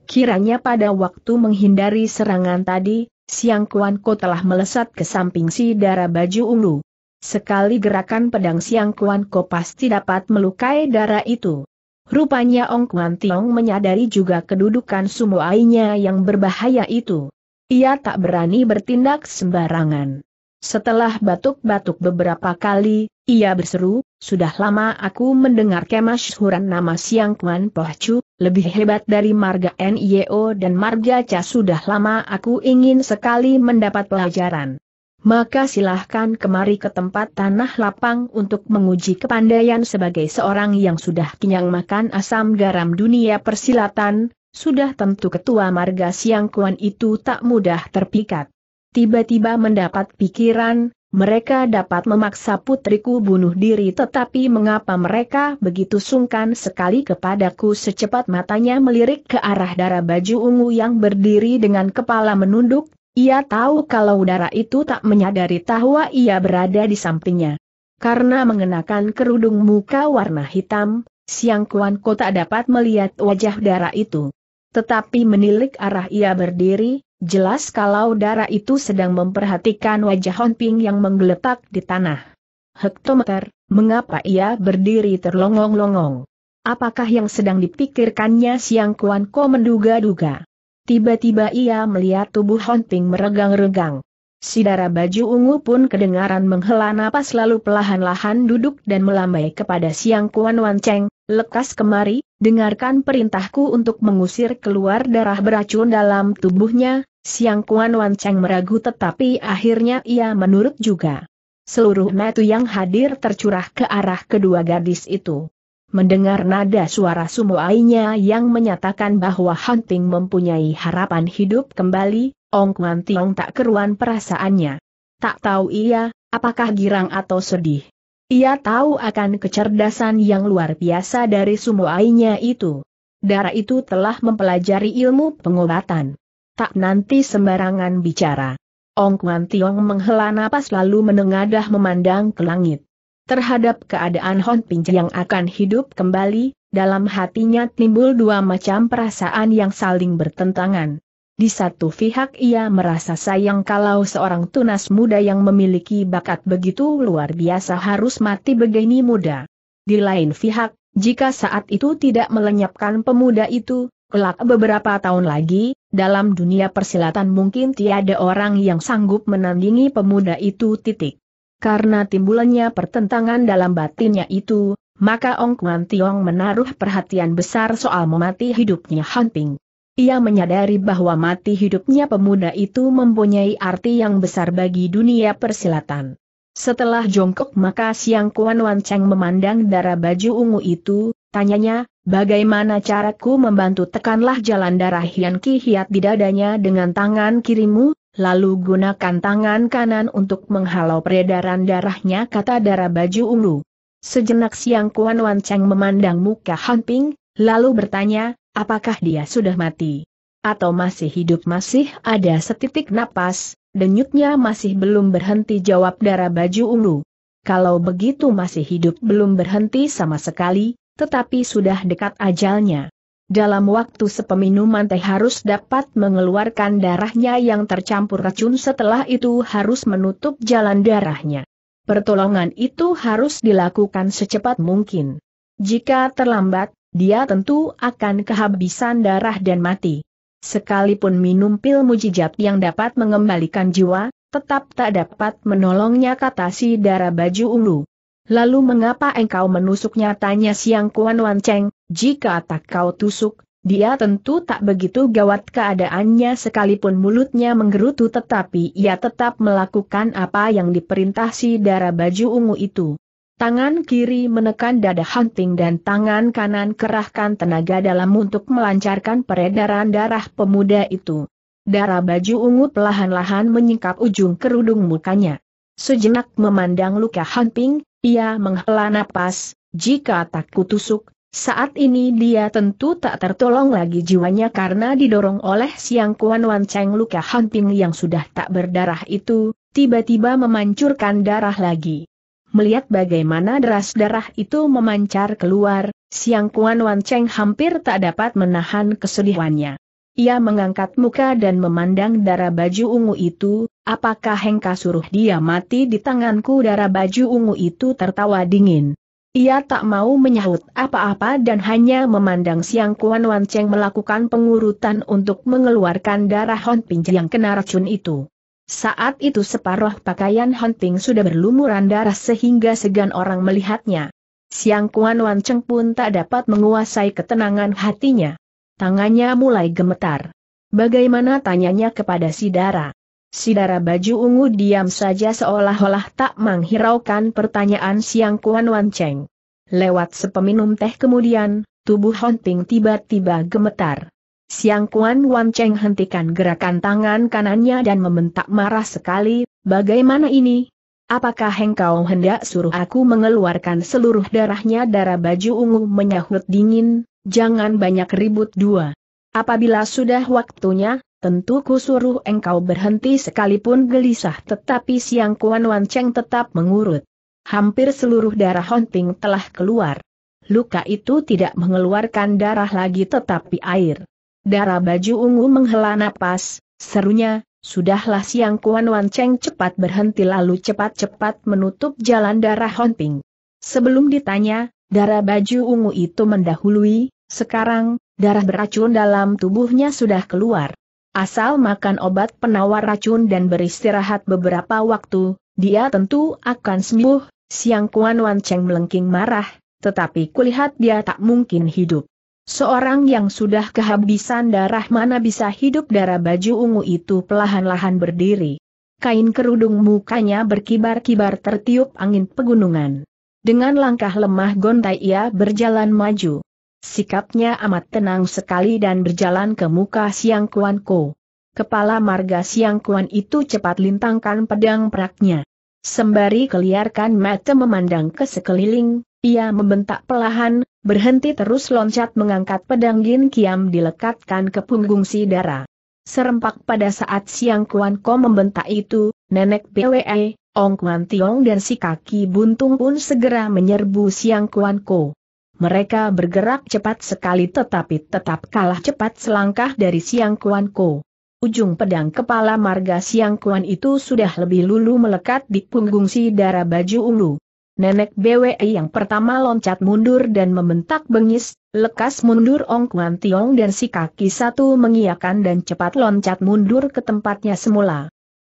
S1: Kiranya pada waktu menghindari serangan tadi, Siang Kuan Ko telah melesat ke samping si darah baju ungu. Sekali gerakan pedang Siang Kuan Ko pasti dapat melukai darah itu. Rupanya Ong Kuan Tiong menyadari juga kedudukan sumuainya yang berbahaya itu. Ia tak berani bertindak sembarangan. Setelah batuk-batuk beberapa kali, ia berseru, sudah lama aku mendengar kemasyhuran nama Siang Kuan Poh lebih hebat dari marga NIO dan marga Ca sudah lama aku ingin sekali mendapat pelajaran. Maka silahkan kemari ke tempat tanah lapang untuk menguji kepandaian sebagai seorang yang sudah kenyang makan asam garam dunia persilatan, sudah tentu ketua marga Siang Kuan itu tak mudah terpikat tiba-tiba mendapat pikiran, mereka dapat memaksa putriku bunuh diri tetapi mengapa mereka begitu sungkan sekali kepadaku secepat matanya melirik ke arah darah baju ungu yang berdiri dengan kepala menunduk, ia tahu kalau darah itu tak menyadari bahwa ia berada di sampingnya. Karena mengenakan kerudung muka warna hitam, Siang Kuan Ko tak dapat melihat wajah darah itu. Tetapi menilik arah ia berdiri, Jelas kalau darah itu sedang memperhatikan wajah Honping yang menggeletak di tanah. Hektometer, mengapa ia berdiri terlongong-longong? Apakah yang sedang dipikirkannya Siang Kuan Ko menduga-duga? Tiba-tiba ia melihat tubuh Honping meregang-regang. Si darah baju ungu pun kedengaran menghela napas lalu pelahan-lahan duduk dan melambai kepada Siang Kuan Wan Cheng, lekas kemari, dengarkan perintahku untuk mengusir keluar darah beracun dalam tubuhnya, Siang Kuan Wan Cheng meragu tetapi akhirnya ia menurut juga. Seluruh metu yang hadir tercurah ke arah kedua gadis itu. Mendengar nada suara sumuainya yang menyatakan bahwa Hunting mempunyai harapan hidup kembali, Ong Kuan Tiong tak keruan perasaannya. Tak tahu ia, apakah girang atau sedih. Ia tahu akan kecerdasan yang luar biasa dari sumuainya itu. Darah itu telah mempelajari ilmu pengobatan tak nanti sembarangan bicara. Ong Kwan Tiong menghela napas lalu menengadah memandang ke langit. Terhadap keadaan Hon Ping yang akan hidup kembali, dalam hatinya timbul dua macam perasaan yang saling bertentangan. Di satu pihak ia merasa sayang kalau seorang tunas muda yang memiliki bakat begitu luar biasa harus mati begini muda. Di lain pihak, jika saat itu tidak melenyapkan pemuda itu, kelak beberapa tahun lagi, dalam dunia persilatan mungkin tiada orang yang sanggup menandingi pemuda itu titik. Karena timbulannya pertentangan dalam batinnya itu, maka Ong Kuan Tiong menaruh perhatian besar soal memati hidupnya Han Ia menyadari bahwa mati hidupnya pemuda itu mempunyai arti yang besar bagi dunia persilatan. Setelah jongkok maka Siang Kuan Wan Cheng memandang darah baju ungu itu, tanyanya, Bagaimana caraku membantu tekanlah jalan darah Hian Ki Hiat di dadanya dengan tangan kirimu, lalu gunakan tangan kanan untuk menghalau peredaran darahnya kata darah baju ungu. Sejenak siang Kuan Wan Cheng memandang muka Han Ping, lalu bertanya, apakah dia sudah mati? Atau masih hidup masih ada setitik napas, denyutnya masih belum berhenti jawab darah baju ungu. Kalau begitu masih hidup belum berhenti sama sekali, tetapi sudah dekat ajalnya. Dalam waktu sepeminuman teh harus dapat mengeluarkan darahnya yang tercampur racun setelah itu harus menutup jalan darahnya. Pertolongan itu harus dilakukan secepat mungkin. Jika terlambat, dia tentu akan kehabisan darah dan mati. Sekalipun minum pil mujijat yang dapat mengembalikan jiwa, tetap tak dapat menolongnya kata si darah baju ungu. Lalu mengapa engkau menusuknya tanya Siang Kuan Wan Cheng, jika tak kau tusuk, dia tentu tak begitu gawat keadaannya sekalipun mulutnya menggerutu tetapi ia tetap melakukan apa yang diperintah si darah baju ungu itu. Tangan kiri menekan dada hunting dan tangan kanan kerahkan tenaga dalam untuk melancarkan peredaran darah pemuda itu. Darah baju ungu perlahan-lahan menyingkap ujung kerudung mukanya. Sejenak memandang luka hunting, ia menghela napas, jika tak kutusuk, saat ini dia tentu tak tertolong lagi jiwanya karena didorong oleh siang Kuan Wan Cheng luka hanting yang sudah tak berdarah itu, tiba-tiba memancurkan darah lagi. Melihat bagaimana deras darah itu memancar keluar, siang Kuan Wan Cheng hampir tak dapat menahan kesedihannya. Ia mengangkat muka dan memandang darah baju ungu itu, Apakah Hengka suruh dia mati di tanganku darah baju ungu itu tertawa dingin. Ia tak mau menyahut apa-apa dan hanya memandang Siang Kuan Wan Cheng melakukan pengurutan untuk mengeluarkan darah Hon Ping yang kena racun itu. Saat itu separuh pakaian Hon Ping sudah berlumuran darah sehingga segan orang melihatnya. Siang Kuan Wan Cheng pun tak dapat menguasai ketenangan hatinya. Tangannya mulai gemetar. Bagaimana tanyanya kepada si darah? Si baju ungu diam saja seolah-olah tak menghiraukan pertanyaan siang Kuan Wan Cheng. Lewat sepeminum teh kemudian, tubuh Hon Ping tiba-tiba gemetar. Siang Kuan Wan Cheng hentikan gerakan tangan kanannya dan membentak marah sekali, bagaimana ini? Apakah engkau hendak suruh aku mengeluarkan seluruh darahnya darah baju ungu menyahut dingin, jangan banyak ribut dua. Apabila sudah waktunya, Tentu ku suruh engkau berhenti sekalipun gelisah tetapi siang Kuan Wan tetap mengurut. Hampir seluruh darah Honting telah keluar. Luka itu tidak mengeluarkan darah lagi tetapi air. Darah baju ungu menghela napas, serunya, sudahlah siang Kuan Wan cepat berhenti lalu cepat-cepat menutup jalan darah Honting. Sebelum ditanya, darah baju ungu itu mendahului, sekarang, darah beracun dalam tubuhnya sudah keluar. Asal makan obat penawar racun dan beristirahat beberapa waktu, dia tentu akan sembuh. Siang Kuan Wan Cheng melengking marah, tetapi kulihat dia tak mungkin hidup. Seorang yang sudah kehabisan darah mana bisa hidup darah baju ungu itu pelahan-lahan berdiri. Kain kerudung mukanya berkibar-kibar tertiup angin pegunungan. Dengan langkah lemah gontai ia berjalan maju. Sikapnya amat tenang sekali dan berjalan ke muka Siang Kuan Ko. Kepala marga Siang Kuan itu cepat lintangkan pedang peraknya. Sembari keliarkan mata memandang ke sekeliling, ia membentak pelahan, berhenti terus loncat mengangkat pedang Gin Kiam dilekatkan ke punggung si darah. Serempak pada saat Siang Kuan Ko membentak itu, nenek PWE, Ong Kuan Tiong dan si kaki buntung pun segera menyerbu Siang Kuan Ko mereka bergerak cepat sekali tetapi tetap kalah cepat selangkah dari Siang Kuan Ko. Ujung pedang kepala marga Siang Kuan itu sudah lebih lulu melekat di punggung si darah baju ulu. Nenek BWI yang pertama loncat mundur dan membentak bengis, lekas mundur Ong Kuan Tiong dan si kaki satu mengiakan dan cepat loncat mundur ke tempatnya semula.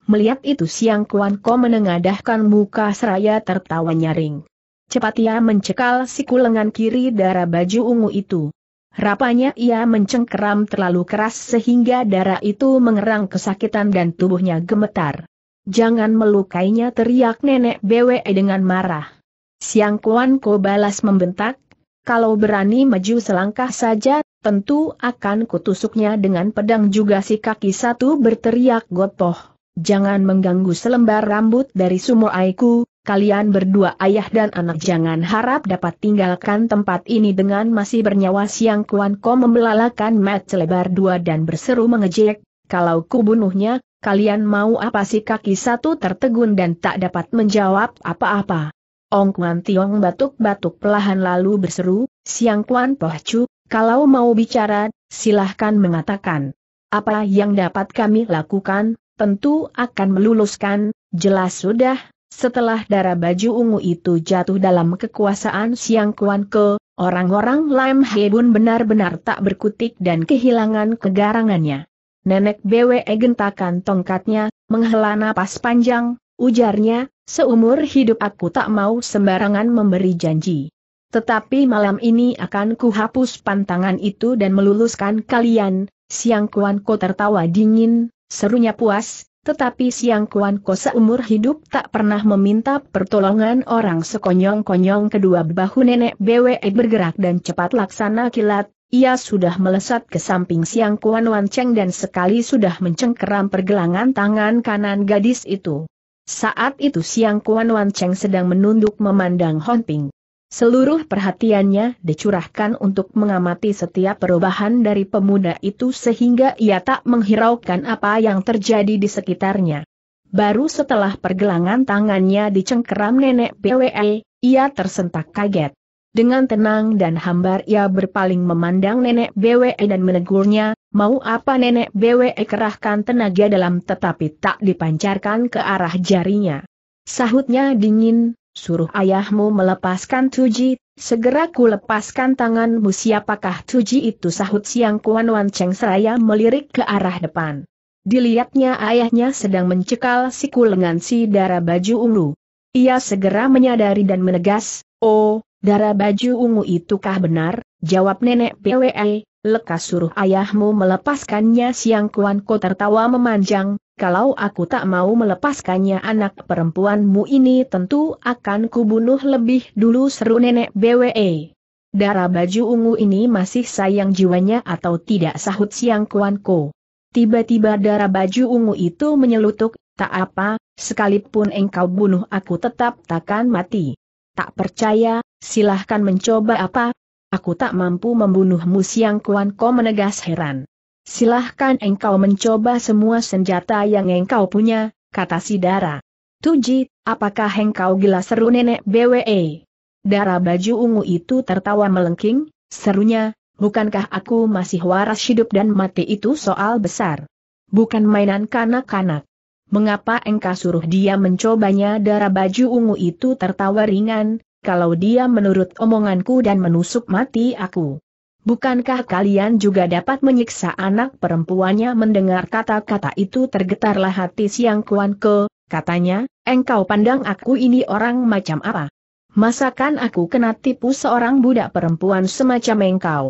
S1: Melihat itu Siang Kuan Ko menengadahkan muka seraya tertawa nyaring. Cepat ia mencekal siku lengan kiri darah baju ungu itu. Rapanya ia mencengkeram terlalu keras sehingga darah itu mengerang kesakitan dan tubuhnya gemetar. Jangan melukainya teriak nenek BWE dengan marah. Siang Kuan Ko balas membentak, kalau berani maju selangkah saja, tentu akan kutusuknya dengan pedang juga si kaki satu berteriak gotoh. Jangan mengganggu selembar rambut dari sumur aiku, kalian berdua ayah dan anak jangan harap dapat tinggalkan tempat ini dengan masih bernyawa siang Kuan Ko membelalakan mat selebar dua dan berseru mengejek, kalau ku bunuhnya, kalian mau apa sih kaki satu tertegun dan tak dapat menjawab apa-apa. Ong Kuan Tiong batuk-batuk pelahan lalu berseru, Siang Kuan Poh Chu, kalau mau bicara, silahkan mengatakan. Apa yang dapat kami lakukan, tentu akan meluluskan, jelas sudah, setelah darah baju ungu itu jatuh dalam kekuasaan Siang Kuan Ke, orang-orang Lam Hebun benar-benar tak berkutik dan kehilangan kegarangannya. Nenek BWE gentakan tongkatnya, menghela napas panjang, ujarnya, seumur hidup aku tak mau sembarangan memberi janji. Tetapi malam ini akan kuhapus pantangan itu dan meluluskan kalian, Siang Kuan Ko tertawa dingin, serunya puas, tetapi Siang Kuan Ko seumur hidup tak pernah meminta pertolongan orang sekonyong-konyong kedua bahu nenek BWE bergerak dan cepat laksana kilat, ia sudah melesat ke samping Siang Kuan Wan Cheng dan sekali sudah mencengkeram pergelangan tangan kanan gadis itu. Saat itu Siang Kuan Wan Cheng sedang menunduk memandang Hon Ping. Seluruh perhatiannya dicurahkan untuk mengamati setiap perubahan dari pemuda itu sehingga ia tak menghiraukan apa yang terjadi di sekitarnya. Baru setelah pergelangan tangannya dicengkeram nenek PWE, ia tersentak kaget. Dengan tenang dan hambar ia berpaling memandang nenek BWE dan menegurnya, mau apa nenek BWE kerahkan tenaga dalam tetapi tak dipancarkan ke arah jarinya. Sahutnya dingin, suruh ayahmu melepaskan Tuji, segera ku lepaskan tanganmu siapakah Tuji itu sahut siang Kuan Wan Cheng seraya melirik ke arah depan. Dilihatnya ayahnya sedang mencekal siku lengan si darah baju ungu. Ia segera menyadari dan menegas, oh, darah baju ungu itukah benar? Jawab nenek PWE, lekas suruh ayahmu melepaskannya siang Kuan Ko tertawa memanjang, kalau aku tak mau melepaskannya anak perempuanmu ini tentu akan kubunuh lebih dulu seru nenek BWE. Darah baju ungu ini masih sayang jiwanya atau tidak sahut siang kuanku. Tiba-tiba darah baju ungu itu menyelutuk, tak apa, sekalipun engkau bunuh aku tetap takkan mati. Tak percaya, silahkan mencoba apa? Aku tak mampu membunuhmu siang kuanku menegas heran. Silahkan engkau mencoba semua senjata yang engkau punya, kata si Dara. Tuji, apakah engkau gila seru nenek BWE? Dara baju ungu itu tertawa melengking, serunya, bukankah aku masih waras hidup dan mati itu soal besar? Bukan mainan kanak-kanak. Mengapa engkau suruh dia mencobanya Darah baju ungu itu tertawa ringan, kalau dia menurut omonganku dan menusuk mati aku. Bukankah kalian juga dapat menyiksa anak perempuannya mendengar kata-kata itu tergetarlah hati Siang Kuan Ke, katanya, engkau pandang aku ini orang macam apa? Masakan aku kena tipu seorang budak perempuan semacam engkau?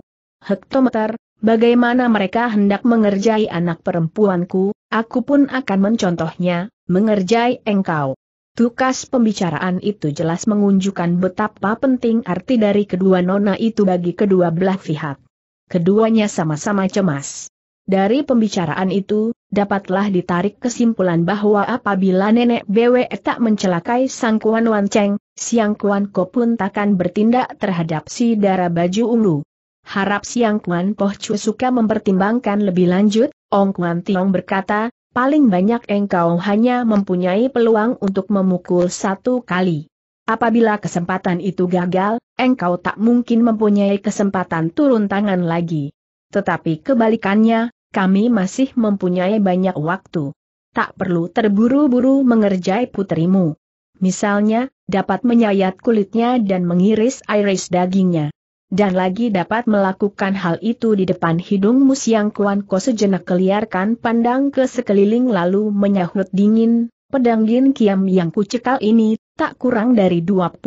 S1: Hektometer, bagaimana mereka hendak mengerjai anak perempuanku, aku pun akan mencontohnya, mengerjai engkau. Tukas pembicaraan itu jelas mengunjukkan betapa penting arti dari kedua nona itu bagi kedua belah pihak. Keduanya sama-sama cemas. Dari pembicaraan itu, dapatlah ditarik kesimpulan bahwa apabila nenek BW tak mencelakai Sang Kuan Wan Cheng, Siang Kuan Ko pun takkan bertindak terhadap si darah baju ungu. Harap Siang Kuan Poh Chu suka mempertimbangkan lebih lanjut, Ong Kuan Tiong berkata, paling banyak engkau hanya mempunyai peluang untuk memukul satu kali. Apabila kesempatan itu gagal, engkau tak mungkin mempunyai kesempatan turun tangan lagi. Tetapi kebalikannya, kami masih mempunyai banyak waktu. Tak perlu terburu-buru mengerjai putrimu. Misalnya, dapat menyayat kulitnya dan mengiris iris dagingnya dan lagi dapat melakukan hal itu di depan hidungmu siang Kuan Ko sejenak keliarkan pandang ke sekeliling lalu menyahut dingin, pedang Gin Kiam yang kucekal ini, tak kurang dari 24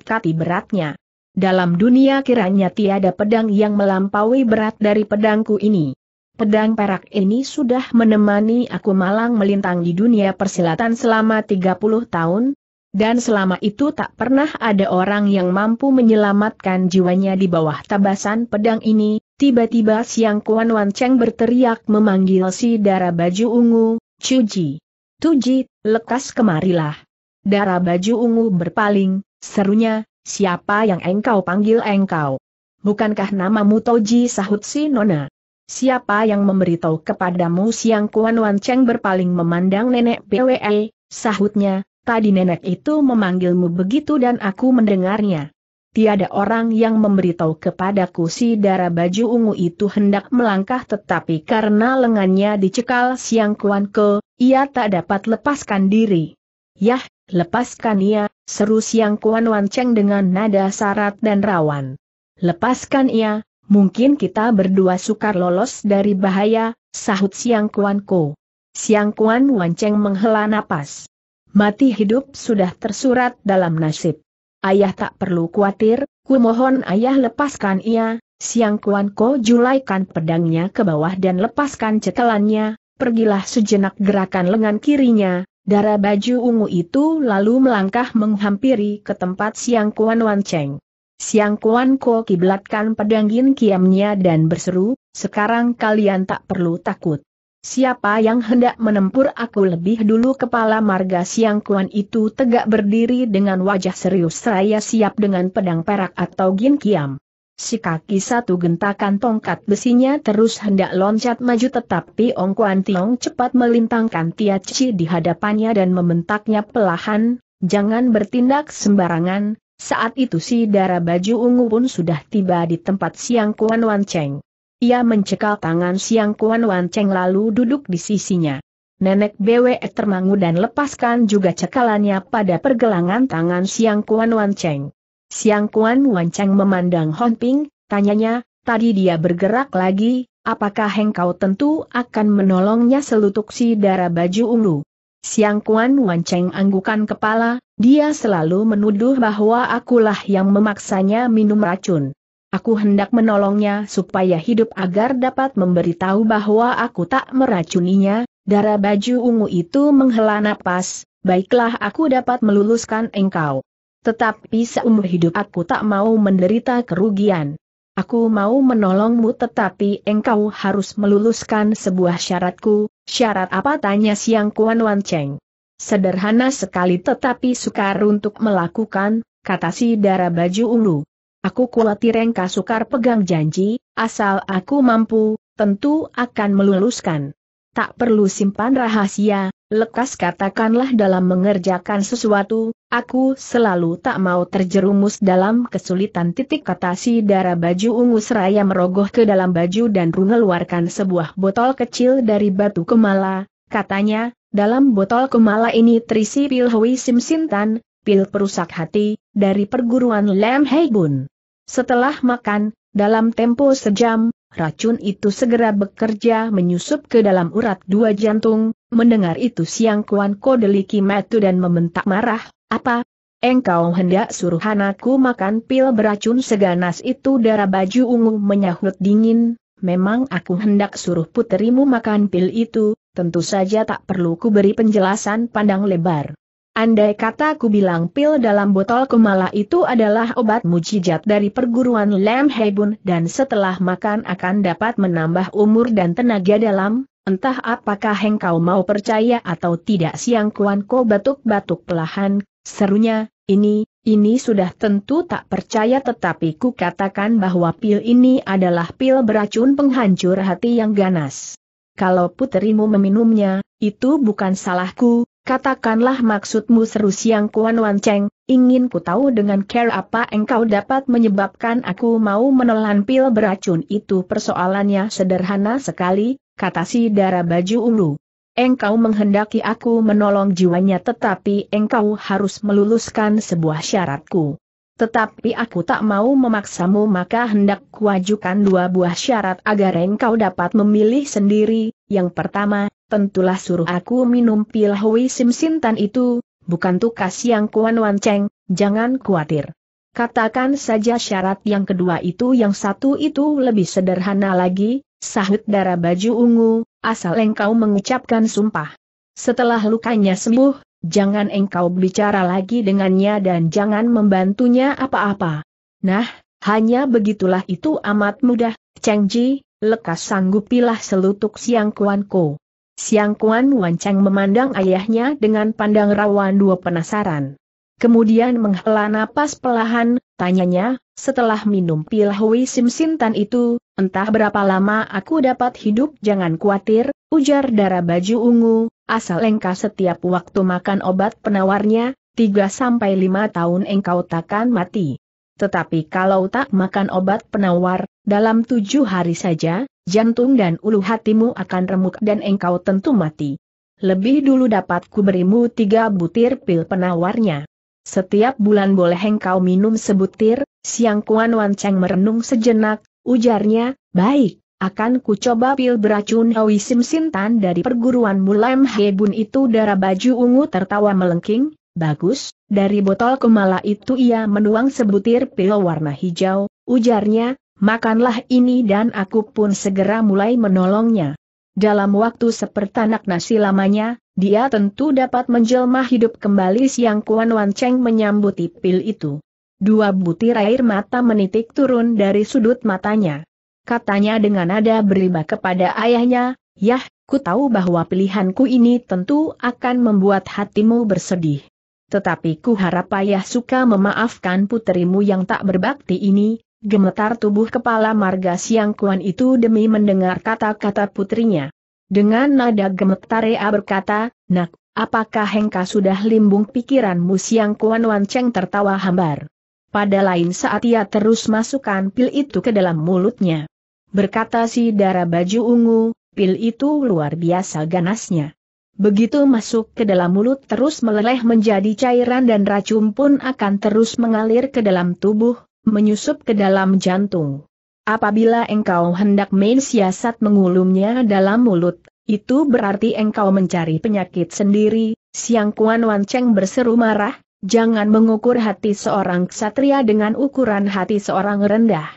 S1: kati beratnya. Dalam dunia kiranya tiada pedang yang melampaui berat dari pedangku ini. Pedang perak ini sudah menemani aku malang melintang di dunia persilatan selama 30 tahun, dan selama itu tak pernah ada orang yang mampu menyelamatkan jiwanya di bawah tabasan pedang ini, tiba-tiba siang Kuan Wan Cheng berteriak memanggil si darah baju ungu, Cuji. Tuji, lekas kemarilah. Darah baju ungu berpaling, serunya, siapa yang engkau panggil engkau? Bukankah namamu Toji sahut si Nona? Siapa yang memberitahu kepadamu siang Kuan Wan Cheng berpaling memandang nenek PWE, sahutnya, Tadi nenek itu memanggilmu begitu dan aku mendengarnya. Tiada orang yang memberitahu kepadaku si darah baju ungu itu hendak melangkah tetapi karena lengannya dicekal siang kuan ke, ia tak dapat lepaskan diri. Yah, lepaskan ia, seru siang kuan wanceng dengan nada sarat dan rawan. Lepaskan ia, mungkin kita berdua sukar lolos dari bahaya, sahut Siang Kuan Ko. Siang Kuan Wanceng menghela napas mati hidup sudah tersurat dalam nasib. Ayah tak perlu khawatir, ku mohon ayah lepaskan ia, siang kuan ko julaikan pedangnya ke bawah dan lepaskan cetelannya, pergilah sejenak gerakan lengan kirinya, darah baju ungu itu lalu melangkah menghampiri ke tempat siang kuan wan Cheng. Siang Kuan Ko kiblatkan pedang Yin Kiamnya dan berseru, sekarang kalian tak perlu takut. Siapa yang hendak menempur aku lebih dulu kepala marga siang kuan itu tegak berdiri dengan wajah serius seraya siap dengan pedang perak atau gin kiam. Si kaki satu gentakan tongkat besinya terus hendak loncat maju tetapi Ong Kuan Tiong cepat melintangkan Tia Chi di hadapannya dan membentaknya pelahan, jangan bertindak sembarangan, saat itu si darah baju ungu pun sudah tiba di tempat siang Kuan Wan Cheng. Ia mencekal tangan Siang Kuan Wan Cheng lalu duduk di sisinya. Nenek BWE termangu dan lepaskan juga cekalannya pada pergelangan tangan Siang Kuan Wan Cheng. Siang Kuan Wan Cheng memandang Hon Ping, tanyanya, tadi dia bergerak lagi, apakah engkau tentu akan menolongnya selutuk si darah baju ungu? Siang Kuan Wan Cheng anggukan kepala, dia selalu menuduh bahwa akulah yang memaksanya minum racun. Aku hendak menolongnya supaya hidup agar dapat memberitahu bahwa aku tak meracuninya, darah baju ungu itu menghela napas, baiklah aku dapat meluluskan engkau. Tetapi seumur hidup aku tak mau menderita kerugian. Aku mau menolongmu tetapi engkau harus meluluskan sebuah syaratku, syarat apa tanya siang Kuan Wan Cheng. Sederhana sekali tetapi sukar untuk melakukan, kata si darah baju ungu. Aku khawatir Engka Sukar pegang janji, asal aku mampu, tentu akan meluluskan. Tak perlu simpan rahasia, lekas katakanlah dalam mengerjakan sesuatu, aku selalu tak mau terjerumus dalam kesulitan titik kata si darah baju ungu seraya merogoh ke dalam baju dan mengeluarkan sebuah botol kecil dari batu kemala, katanya, dalam botol kemala ini terisi pil Hui Sim Sintan, pil perusak hati, dari perguruan Lem Heibun. Setelah makan, dalam tempo sejam, racun itu segera bekerja menyusup ke dalam urat dua jantung, mendengar itu siang Kuan Ko Kodeliki metu dan membentak marah, apa? Engkau hendak suruh anakku makan pil beracun seganas itu darah baju ungu menyahut dingin, memang aku hendak suruh puterimu makan pil itu, tentu saja tak perlu ku beri penjelasan pandang lebar. Andai kata ku bilang pil dalam botol kumala itu adalah obat mujijat dari perguruan Lam Hebun dan setelah makan akan dapat menambah umur dan tenaga dalam, entah apakah engkau mau percaya atau tidak siang kuan ko batuk-batuk pelahan, serunya, ini, ini sudah tentu tak percaya tetapi ku katakan bahwa pil ini adalah pil beracun penghancur hati yang ganas. Kalau puterimu meminumnya, itu bukan salahku, Katakanlah maksudmu seru siang Kuan Wan Cheng, ingin ku tahu dengan care apa engkau dapat menyebabkan aku mau menelan pil beracun itu persoalannya sederhana sekali, kata si darah baju ulu. Engkau menghendaki aku menolong jiwanya tetapi engkau harus meluluskan sebuah syaratku. Tetapi aku tak mau memaksamu maka hendak kuajukan dua buah syarat agar engkau dapat memilih sendiri, yang pertama, tentulah suruh aku minum pil Hui Sim Sintan itu, bukan tukas yang Kuan Wan ceng, jangan khawatir. Katakan saja syarat yang kedua itu yang satu itu lebih sederhana lagi, sahut darah baju ungu, asal engkau mengucapkan sumpah. Setelah lukanya sembuh, jangan engkau bicara lagi dengannya dan jangan membantunya apa-apa. Nah, hanya begitulah itu amat mudah, Cheng Ji, lekas sanggupilah selutuk siang kuanku. Siang Kuan Wancang memandang ayahnya dengan pandang rawan dua penasaran. Kemudian menghela napas pelahan, tanyanya, setelah minum pil Hui Sim Sintan itu, entah berapa lama aku dapat hidup jangan khawatir, ujar darah baju ungu, asal engkau setiap waktu makan obat penawarnya, 3-5 tahun engkau takkan mati. Tetapi kalau tak makan obat penawar, dalam tujuh hari saja, jantung dan ulu hatimu akan remuk dan engkau tentu mati. Lebih dulu dapat ku berimu tiga butir pil penawarnya. Setiap bulan boleh engkau minum sebutir, siang Kuan Wan merenung sejenak, ujarnya, baik, akan ku coba pil beracun Hawi Sim Sintan dari perguruan Mulam Hebun itu darah baju ungu tertawa melengking, bagus, dari botol kemala itu ia menuang sebutir pil warna hijau, ujarnya, makanlah ini dan aku pun segera mulai menolongnya. Dalam waktu sepertanak nasi lamanya, dia tentu dapat menjelma hidup kembali siang Kuan Wan Cheng menyambuti pil itu. Dua butir air mata menitik turun dari sudut matanya. Katanya dengan nada berlima kepada ayahnya, Yah, ku tahu bahwa pilihanku ini tentu akan membuat hatimu bersedih. Tetapi ku harap ayah suka memaafkan puterimu yang tak berbakti ini, Gemetar tubuh kepala marga siang kuan itu demi mendengar kata-kata putrinya. Dengan nada gemetar ia berkata, Nak, apakah Hengka sudah limbung pikiranmu siang kuan wan cheng tertawa hambar. Pada lain saat ia terus masukkan pil itu ke dalam mulutnya. Berkata si darah baju ungu, pil itu luar biasa ganasnya. Begitu masuk ke dalam mulut terus meleleh menjadi cairan dan racun pun akan terus mengalir ke dalam tubuh, menyusup ke dalam jantung. Apabila engkau hendak main siasat mengulumnya dalam mulut, itu berarti engkau mencari penyakit sendiri, Siang Kuan Wan Cheng berseru marah, jangan mengukur hati seorang ksatria dengan ukuran hati seorang rendah.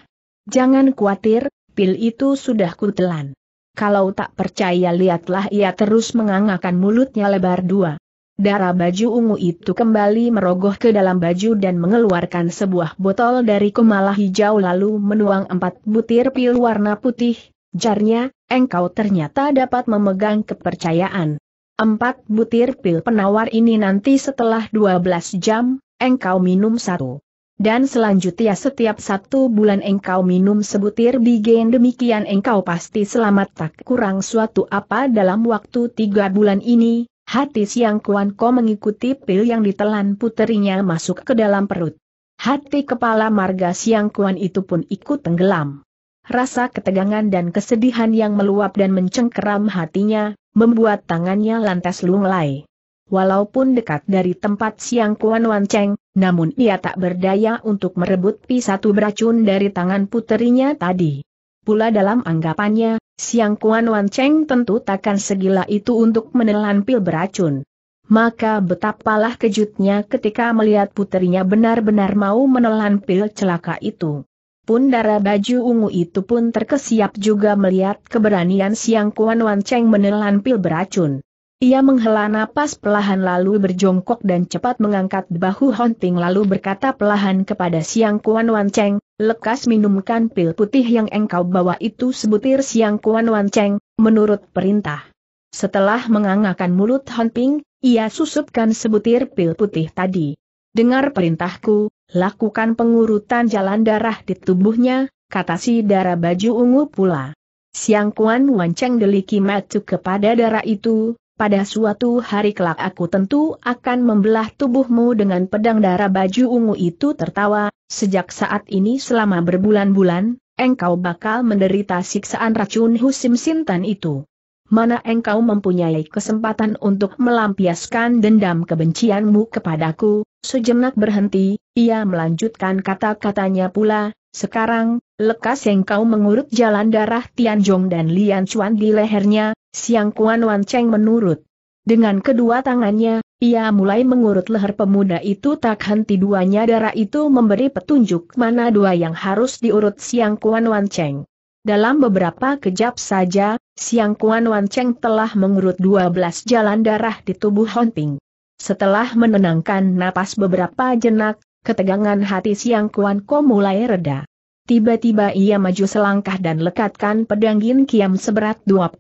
S1: Jangan khawatir, pil itu sudah kutelan. Kalau tak percaya lihatlah ia terus mengangakan mulutnya lebar dua. Darah baju ungu itu kembali merogoh ke dalam baju dan mengeluarkan sebuah botol dari kemala hijau lalu menuang empat butir pil warna putih. Jarnya, engkau ternyata dapat memegang kepercayaan. Empat butir pil penawar ini nanti setelah 12 jam, engkau minum satu. Dan selanjutnya setiap satu bulan engkau minum sebutir bigen demikian engkau pasti selamat tak kurang suatu apa dalam waktu tiga bulan ini, Hati Siang Kuan Ko mengikuti pil yang ditelan puterinya masuk ke dalam perut. Hati kepala marga Siang Kuan itu pun ikut tenggelam. Rasa ketegangan dan kesedihan yang meluap dan mencengkeram hatinya, membuat tangannya lantas lunglai. Walaupun dekat dari tempat Siang Kuan Wan Cheng, namun ia tak berdaya untuk merebut pi satu beracun dari tangan puterinya tadi. Pula dalam anggapannya, Siang Kuan Wan Cheng tentu takkan segila itu untuk menelan pil beracun. Maka betapalah kejutnya ketika melihat puterinya benar-benar mau menelan pil celaka itu. Pun darah baju ungu itu pun terkesiap juga melihat keberanian Siang Kuan Wan Cheng menelan pil beracun. Ia menghela napas pelahan lalu berjongkok dan cepat mengangkat bahu Honting lalu berkata pelahan kepada Siang Kuan Wan Cheng, lekas minumkan pil putih yang engkau bawa itu sebutir Siang Kuan Wan Cheng, menurut perintah. Setelah mengangakan mulut Honting, ia susupkan sebutir pil putih tadi. Dengar perintahku, lakukan pengurutan jalan darah di tubuhnya, kata si darah baju ungu pula. Siang Kuan Wan Cheng deliki matuk kepada darah itu, pada suatu hari kelak aku tentu akan membelah tubuhmu dengan pedang darah baju ungu itu tertawa, sejak saat ini selama berbulan-bulan, engkau bakal menderita siksaan racun husim sintan itu. Mana engkau mempunyai kesempatan untuk melampiaskan dendam kebencianmu kepadaku, sejenak berhenti, ia melanjutkan kata-katanya pula, sekarang, lekas engkau mengurut jalan darah Tianjong dan Lian Chuan di lehernya, Siang Kuan Wan Cheng menurut. Dengan kedua tangannya, ia mulai mengurut leher pemuda itu tak henti duanya darah itu memberi petunjuk mana dua yang harus diurut Siang Kuan Wan Cheng. Dalam beberapa kejap saja, Siang Kuan Wan Cheng telah mengurut 12 jalan darah di tubuh Hon Ping. Setelah menenangkan napas beberapa jenak, ketegangan hati Siang Kuan Ko mulai reda. Tiba-tiba ia maju selangkah dan lekatkan pedang Gin Kiam seberat 21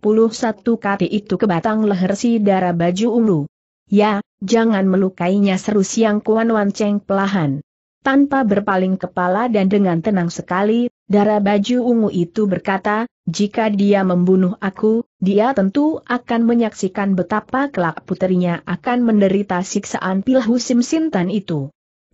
S1: kati itu ke batang leher si darah baju ungu. Ya, jangan melukainya seru siang Kuan Wan Cheng pelahan. Tanpa berpaling kepala dan dengan tenang sekali, darah baju ungu itu berkata, jika dia membunuh aku, dia tentu akan menyaksikan betapa kelak puterinya akan menderita siksaan Pilhu simsintan Sintan itu.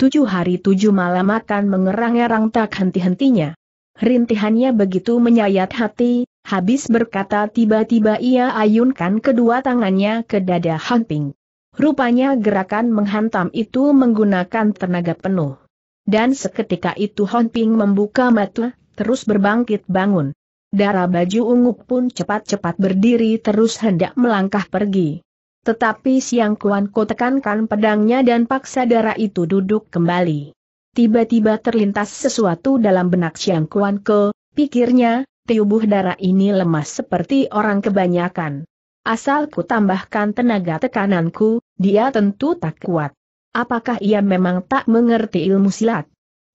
S1: Tujuh hari tujuh malam akan mengerang-erang tak henti-hentinya. Rintihannya begitu menyayat hati, habis berkata tiba-tiba ia ayunkan kedua tangannya ke dada hamping. Rupanya gerakan menghantam itu menggunakan tenaga penuh. Dan seketika itu Ping membuka mata, terus berbangkit bangun. Darah baju ungu pun cepat-cepat berdiri terus hendak melangkah pergi. Tetapi Siang Kuan Ko tekankan pedangnya dan paksa darah itu duduk kembali. Tiba-tiba terlintas sesuatu dalam benak Siang Kuan Ko, pikirnya, tubuh darah ini lemas seperti orang kebanyakan. Asal ku tambahkan tenaga tekananku, dia tentu tak kuat. Apakah ia memang tak mengerti ilmu silat?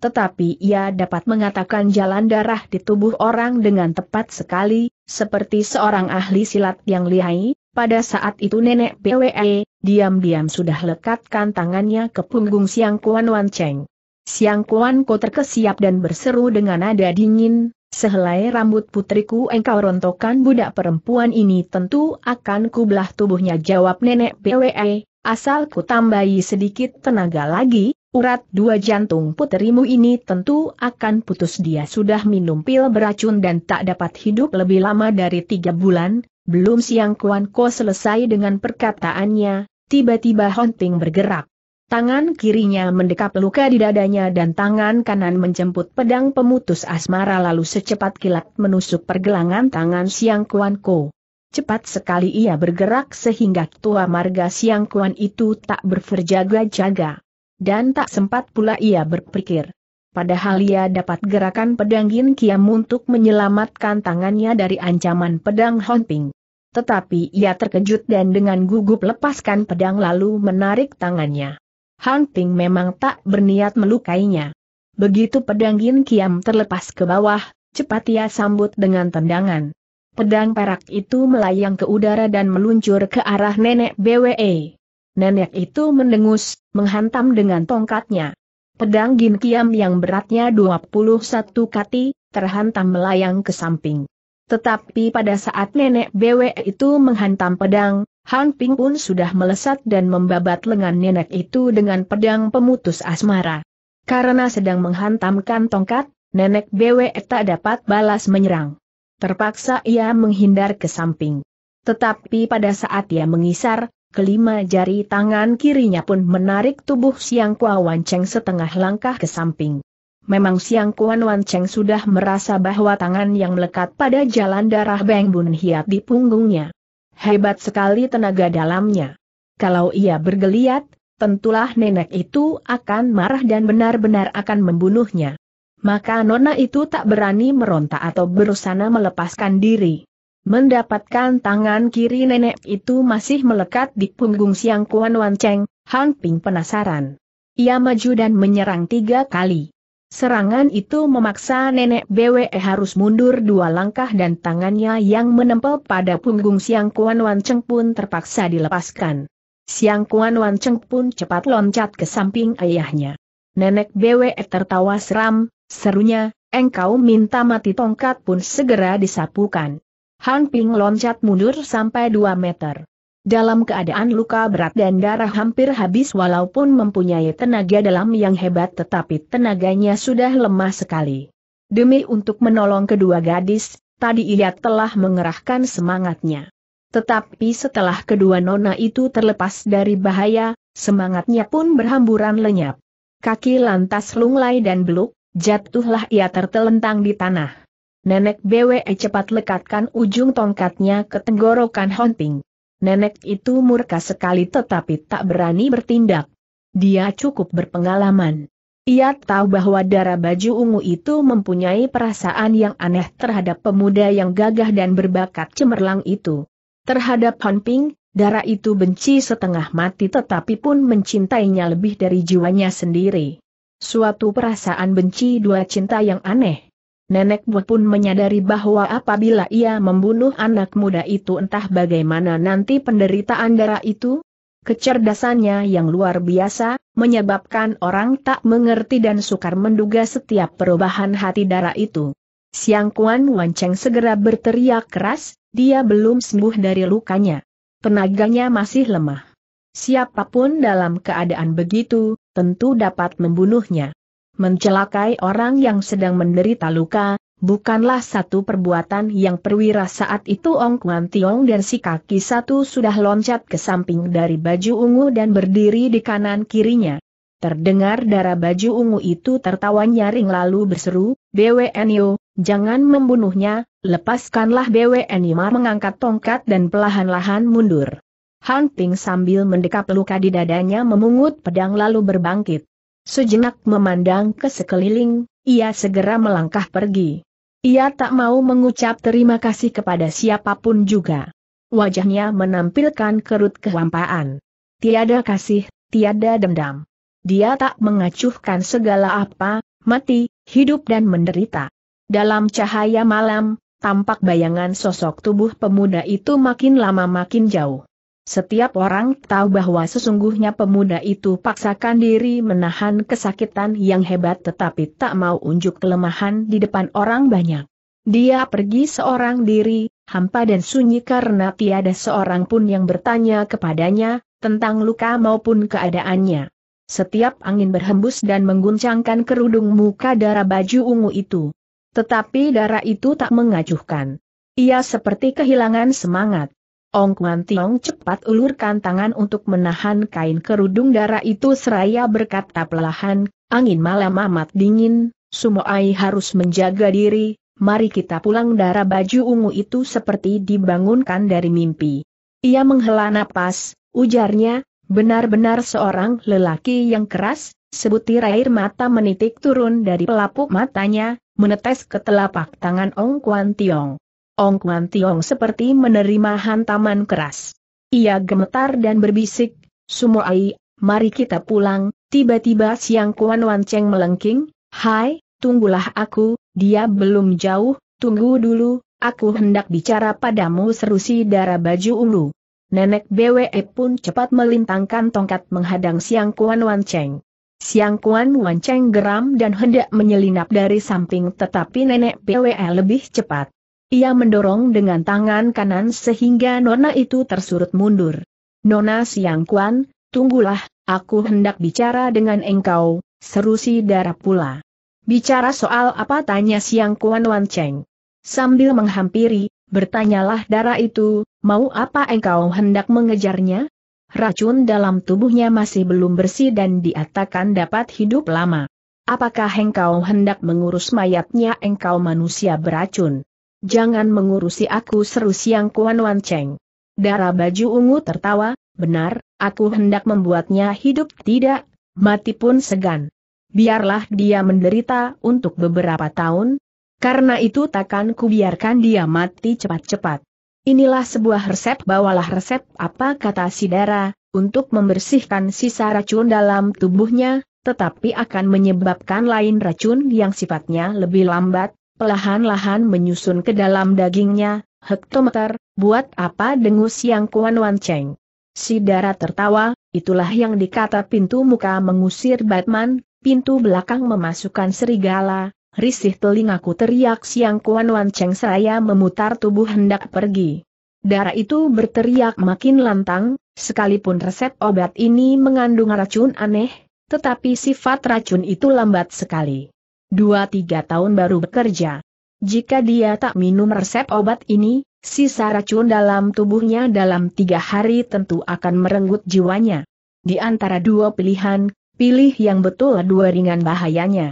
S1: Tetapi ia dapat mengatakan jalan darah di tubuh orang dengan tepat sekali, seperti seorang ahli silat yang lihai, pada saat itu nenek PWE, diam-diam sudah lekatkan tangannya ke punggung Siang Kuan Wan Cheng. Siang Kuan Ko terkesiap dan berseru dengan nada dingin, sehelai rambut putriku engkau rontokan budak perempuan ini tentu akan kublah tubuhnya jawab nenek PWE, asal ku tambahi sedikit tenaga lagi, urat dua jantung putrimu ini tentu akan putus dia sudah minum pil beracun dan tak dapat hidup lebih lama dari tiga bulan, belum siang Kuan Ko selesai dengan perkataannya, tiba-tiba Hunting bergerak. Tangan kirinya mendekap luka di dadanya dan tangan kanan menjemput pedang pemutus asmara lalu secepat kilat menusuk pergelangan tangan siang Kuan Ko. Cepat sekali ia bergerak sehingga tua marga Siang Kuan itu tak berferjaga jaga Dan tak sempat pula ia berpikir. Padahal ia dapat gerakan pedang Gin Kiam untuk menyelamatkan tangannya dari ancaman pedang Honping. Tetapi ia terkejut dan dengan gugup lepaskan pedang lalu menarik tangannya. Hunting memang tak berniat melukainya. Begitu pedang Gin Kiam terlepas ke bawah, cepat ia sambut dengan tendangan. Pedang perak itu melayang ke udara dan meluncur ke arah nenek BWE. Nenek itu mendengus, menghantam dengan tongkatnya. Pedang Gin Kiam yang beratnya 21 kati, terhantam melayang ke samping. Tetapi pada saat nenek BW itu menghantam pedang, Han Ping pun sudah melesat dan membabat lengan nenek itu dengan pedang pemutus asmara. Karena sedang menghantamkan tongkat, nenek BW tak dapat balas menyerang. Terpaksa ia menghindar ke samping. Tetapi pada saat ia mengisar, kelima jari tangan kirinya pun menarik tubuh Siang Kuawanceng setengah langkah ke samping memang Siang Kuan Wan Cheng sudah merasa bahwa tangan yang melekat pada jalan darah Beng Bun Hiat di punggungnya. Hebat sekali tenaga dalamnya. Kalau ia bergeliat, tentulah nenek itu akan marah dan benar-benar akan membunuhnya. Maka nona itu tak berani meronta atau berusana melepaskan diri. Mendapatkan tangan kiri nenek itu masih melekat di punggung siang Kuan Wan Cheng, Han Ping penasaran. Ia maju dan menyerang tiga kali. Serangan itu memaksa nenek BWE harus mundur dua langkah dan tangannya yang menempel pada punggung Siang Kuan Wan Cheng pun terpaksa dilepaskan. Siang Kuan Wan Cheng pun cepat loncat ke samping ayahnya. Nenek BWE tertawa seram, serunya, engkau minta mati tongkat pun segera disapukan. Han Ping loncat mundur sampai dua meter dalam keadaan luka berat dan darah hampir habis walaupun mempunyai tenaga dalam yang hebat tetapi tenaganya sudah lemah sekali. Demi untuk menolong kedua gadis, tadi ia telah mengerahkan semangatnya. Tetapi setelah kedua nona itu terlepas dari bahaya, semangatnya pun berhamburan lenyap. Kaki lantas lunglai dan beluk, jatuhlah ia tertelentang di tanah. Nenek BWE cepat lekatkan ujung tongkatnya ke tenggorokan Honting. Nenek itu murka sekali tetapi tak berani bertindak. Dia cukup berpengalaman. Ia tahu bahwa darah baju ungu itu mempunyai perasaan yang aneh terhadap pemuda yang gagah dan berbakat cemerlang itu. Terhadap Han Ping, darah itu benci setengah mati tetapi pun mencintainya lebih dari jiwanya sendiri. Suatu perasaan benci dua cinta yang aneh. Nenek Bu pun menyadari bahwa apabila ia membunuh anak muda itu entah bagaimana nanti penderitaan darah itu, kecerdasannya yang luar biasa, menyebabkan orang tak mengerti dan sukar menduga setiap perubahan hati darah itu. Siang Kuan Wanceng segera berteriak keras, dia belum sembuh dari lukanya. Tenaganya masih lemah. Siapapun dalam keadaan begitu, tentu dapat membunuhnya. Mencelakai orang yang sedang menderita luka, bukanlah satu perbuatan yang perwira saat itu Ong Kuan Tiong dan si kaki satu sudah loncat ke samping dari baju ungu dan berdiri di kanan kirinya. Terdengar darah baju ungu itu tertawa nyaring lalu berseru, BWNU, jangan membunuhnya, lepaskanlah Ma mengangkat tongkat dan pelahan-lahan mundur. Han sambil mendekap luka di dadanya memungut pedang lalu berbangkit. Sejenak memandang ke sekeliling, ia segera melangkah pergi. Ia tak mau mengucap terima kasih kepada siapapun juga. Wajahnya menampilkan kerut kehampaan. Tiada kasih, tiada dendam. Dia tak mengacuhkan segala apa, mati, hidup dan menderita. Dalam cahaya malam, tampak bayangan sosok tubuh pemuda itu makin lama makin jauh. Setiap orang tahu bahwa sesungguhnya pemuda itu paksakan diri menahan kesakitan yang hebat tetapi tak mau unjuk kelemahan di depan orang banyak. Dia pergi seorang diri, hampa dan sunyi karena tiada seorang pun yang bertanya kepadanya, tentang luka maupun keadaannya. Setiap angin berhembus dan mengguncangkan kerudung muka darah baju ungu itu. Tetapi darah itu tak mengacuhkan. Ia seperti kehilangan semangat. Ong Kuan Tiong cepat ulurkan tangan untuk menahan kain kerudung darah itu seraya berkata pelahan, angin malam amat dingin, Sumoai harus menjaga diri, mari kita pulang darah baju ungu itu seperti dibangunkan dari mimpi. Ia menghela napas, ujarnya, benar-benar seorang lelaki yang keras, sebutir air mata menitik turun dari pelapuk matanya, menetes ke telapak tangan Ong Kuan Tiong. Ong Kuan Tiong seperti menerima hantaman keras. Ia gemetar dan berbisik, Sumoai, mari kita pulang, tiba-tiba siang Kuan Wan Cheng melengking, Hai, tunggulah aku, dia belum jauh, tunggu dulu, aku hendak bicara padamu seru si darah baju ulu. Nenek BWE pun cepat melintangkan tongkat menghadang siang Kuan Wan Cheng. Siang Kuan Wan Cheng geram dan hendak menyelinap dari samping tetapi nenek BWE lebih cepat. Ia mendorong dengan tangan kanan sehingga Nona itu tersurut mundur. Nona Siang Kuan, tunggulah, aku hendak bicara dengan engkau, seru si darah pula. Bicara soal apa tanya Siang Kuan Wan Cheng. Sambil menghampiri, bertanyalah darah itu, mau apa engkau hendak mengejarnya? Racun dalam tubuhnya masih belum bersih dan diatakan dapat hidup lama. Apakah engkau hendak mengurus mayatnya engkau manusia beracun? Jangan mengurusi aku seru siang Kuan Wan Cheng. Darah baju ungu tertawa, benar, aku hendak membuatnya hidup tidak, mati pun segan. Biarlah dia menderita untuk beberapa tahun, karena itu takkan kubiarkan dia mati cepat-cepat. Inilah sebuah resep bawalah resep apa kata si Dara, untuk membersihkan sisa racun dalam tubuhnya, tetapi akan menyebabkan lain racun yang sifatnya lebih lambat, pelahan-lahan menyusun ke dalam dagingnya, hektometer, buat apa dengus yang Kuan Wan Cheng? Si Dara tertawa, itulah yang dikata pintu muka mengusir Batman, pintu belakang memasukkan serigala, risih telingaku teriak siang Kuan Wan Cheng Saya memutar tubuh hendak pergi. Darah itu berteriak makin lantang, sekalipun resep obat ini mengandung racun aneh, tetapi sifat racun itu lambat sekali dua-tiga tahun baru bekerja. Jika dia tak minum resep obat ini, sisa racun dalam tubuhnya dalam tiga hari tentu akan merenggut jiwanya. Di antara dua pilihan, pilih yang betul dua ringan bahayanya.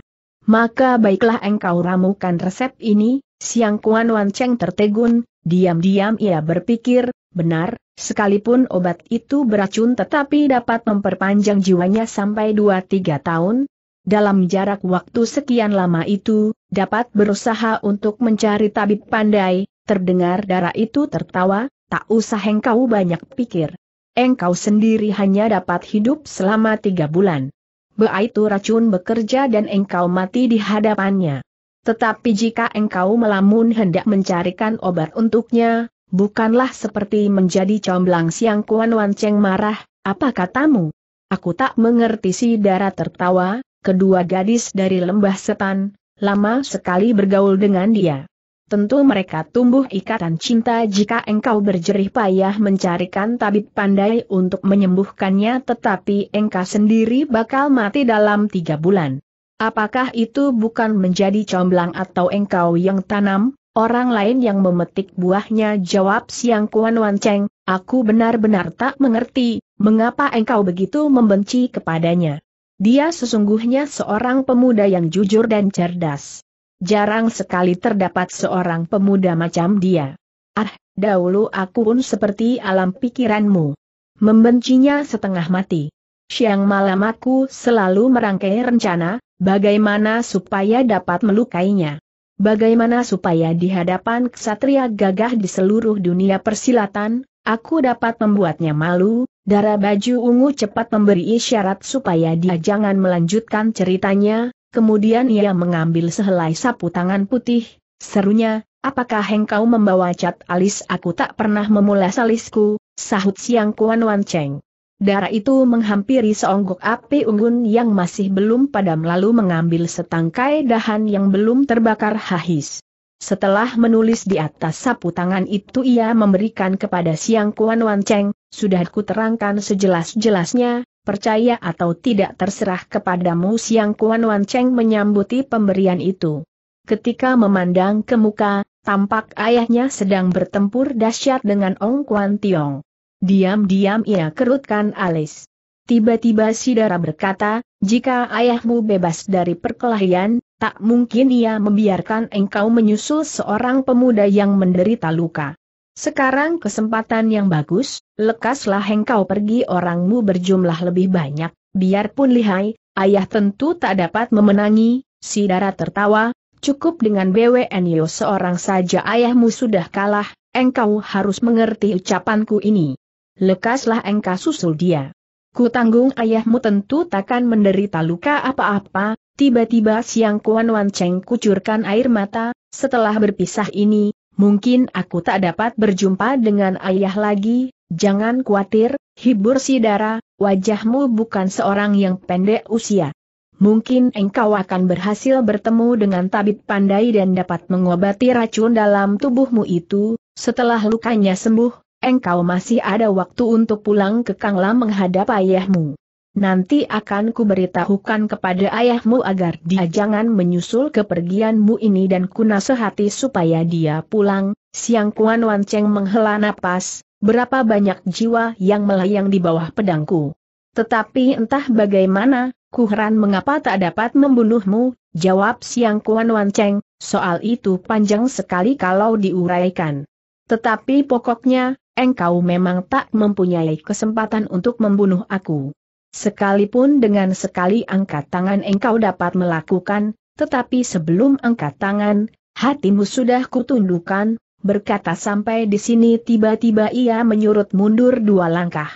S1: Maka baiklah engkau ramukan resep ini, siang Kuan Wan Cheng tertegun, diam-diam ia berpikir, benar, sekalipun obat itu beracun tetapi dapat memperpanjang jiwanya sampai dua tiga tahun, dalam jarak waktu sekian lama itu, dapat berusaha untuk mencari tabib pandai, terdengar darah itu tertawa, tak usah engkau banyak pikir. Engkau sendiri hanya dapat hidup selama tiga bulan. itu racun bekerja dan engkau mati di hadapannya. Tetapi jika engkau melamun hendak mencarikan obat untuknya, bukanlah seperti menjadi comblang siang Kuan wanceng marah, apa katamu? Aku tak mengerti si darah tertawa, kedua gadis dari lembah setan, lama sekali bergaul dengan dia. Tentu mereka tumbuh ikatan cinta jika engkau berjerih payah mencarikan tabib pandai untuk menyembuhkannya tetapi engkau sendiri bakal mati dalam tiga bulan. Apakah itu bukan menjadi comblang atau engkau yang tanam, orang lain yang memetik buahnya jawab siang Kuan Wan Cheng, aku benar-benar tak mengerti, mengapa engkau begitu membenci kepadanya. Dia sesungguhnya seorang pemuda yang jujur dan cerdas. Jarang sekali terdapat seorang pemuda macam dia. Ah, dahulu aku pun seperti alam pikiranmu. Membencinya setengah mati. Siang malam aku selalu merangkai rencana, bagaimana supaya dapat melukainya. Bagaimana supaya di hadapan kesatria gagah di seluruh dunia persilatan, Aku dapat membuatnya malu, darah baju ungu cepat memberi isyarat supaya dia jangan melanjutkan ceritanya, kemudian ia mengambil sehelai sapu tangan putih, serunya, apakah engkau membawa cat alis aku tak pernah memulas alisku, sahut siang Kuan Wan Cheng. Darah itu menghampiri seonggok api unggun yang masih belum padam lalu mengambil setangkai dahan yang belum terbakar hahis. Setelah menulis di atas sapu tangan itu ia memberikan kepada Siang Kuan Wan Cheng, sudah ku terangkan sejelas-jelasnya, percaya atau tidak terserah kepadamu Siang Kuan Wan Cheng menyambuti pemberian itu. Ketika memandang ke muka, tampak ayahnya sedang bertempur dahsyat dengan Ong Kuan Tiong. Diam-diam ia kerutkan alis. Tiba-tiba Sidara berkata, jika ayahmu bebas dari perkelahian, tak mungkin ia membiarkan engkau menyusul seorang pemuda yang menderita luka. Sekarang kesempatan yang bagus, lekaslah engkau pergi orangmu berjumlah lebih banyak, biarpun lihai, ayah tentu tak dapat memenangi, Sidara tertawa, cukup dengan BWNIO seorang saja ayahmu sudah kalah, engkau harus mengerti ucapanku ini. Lekaslah engkau susul dia. Ku tanggung ayahmu tentu takkan menderita luka apa-apa, tiba-tiba siang Kuan Wan Cheng kucurkan air mata, setelah berpisah ini, mungkin aku tak dapat berjumpa dengan ayah lagi, jangan khawatir, hibur si Dara, wajahmu bukan seorang yang pendek usia. Mungkin engkau akan berhasil bertemu dengan tabib pandai dan dapat mengobati racun dalam tubuhmu itu, setelah lukanya sembuh, engkau masih ada waktu untuk pulang ke Kangla menghadap ayahmu. Nanti akan kuberitahukan kepada ayahmu agar dia jangan menyusul kepergianmu ini dan kunasehati supaya dia pulang. Siang Kuan Wan Cheng menghela napas, berapa banyak jiwa yang melayang di bawah pedangku. Tetapi entah bagaimana, Kuheran mengapa tak dapat membunuhmu, jawab Siang Kuan Wan Cheng, soal itu panjang sekali kalau diuraikan. Tetapi pokoknya, engkau memang tak mempunyai kesempatan untuk membunuh aku. Sekalipun dengan sekali angkat tangan engkau dapat melakukan, tetapi sebelum angkat tangan, hatimu sudah kutundukan, berkata sampai di sini tiba-tiba ia menyurut mundur dua langkah.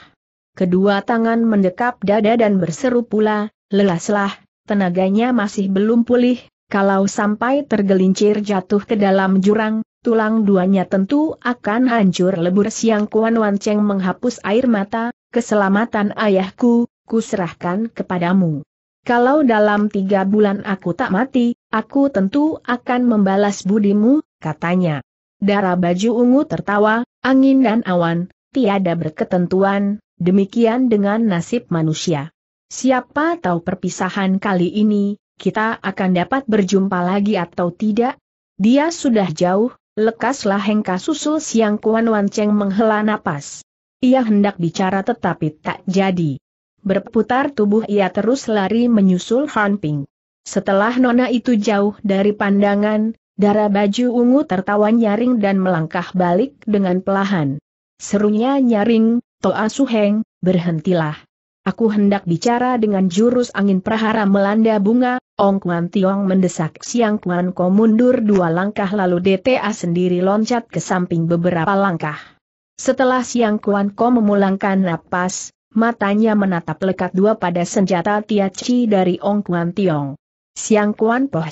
S1: Kedua tangan mendekap dada dan berseru pula, lelaslah, tenaganya masih belum pulih, kalau sampai tergelincir jatuh ke dalam jurang, tulang duanya tentu akan hancur lebur siang Kuan Wan Cheng menghapus air mata, keselamatan ayahku, kuserahkan kepadamu. Kalau dalam tiga bulan aku tak mati, aku tentu akan membalas budimu, katanya. Darah baju ungu tertawa, angin dan awan, tiada berketentuan, demikian dengan nasib manusia. Siapa tahu perpisahan kali ini, kita akan dapat berjumpa lagi atau tidak? Dia sudah jauh, Lekaslah Hengka susul siang Kuan Wan Cheng menghela napas. Ia hendak bicara tetapi tak jadi. Berputar tubuh ia terus lari menyusul Han Ping. Setelah nona itu jauh dari pandangan, darah baju ungu tertawa nyaring dan melangkah balik dengan pelahan. Serunya nyaring, Toa Suheng, berhentilah. Aku hendak bicara dengan jurus angin prahara melanda bunga, Ong Kuan Tiong mendesak Siang Kuan Ko mundur dua langkah lalu DTA sendiri loncat ke samping beberapa langkah. Setelah Siang Kuan Ko memulangkan napas, matanya menatap lekat dua pada senjata Tiachi dari Ong Kuan Tiong. Siang Kuan Poh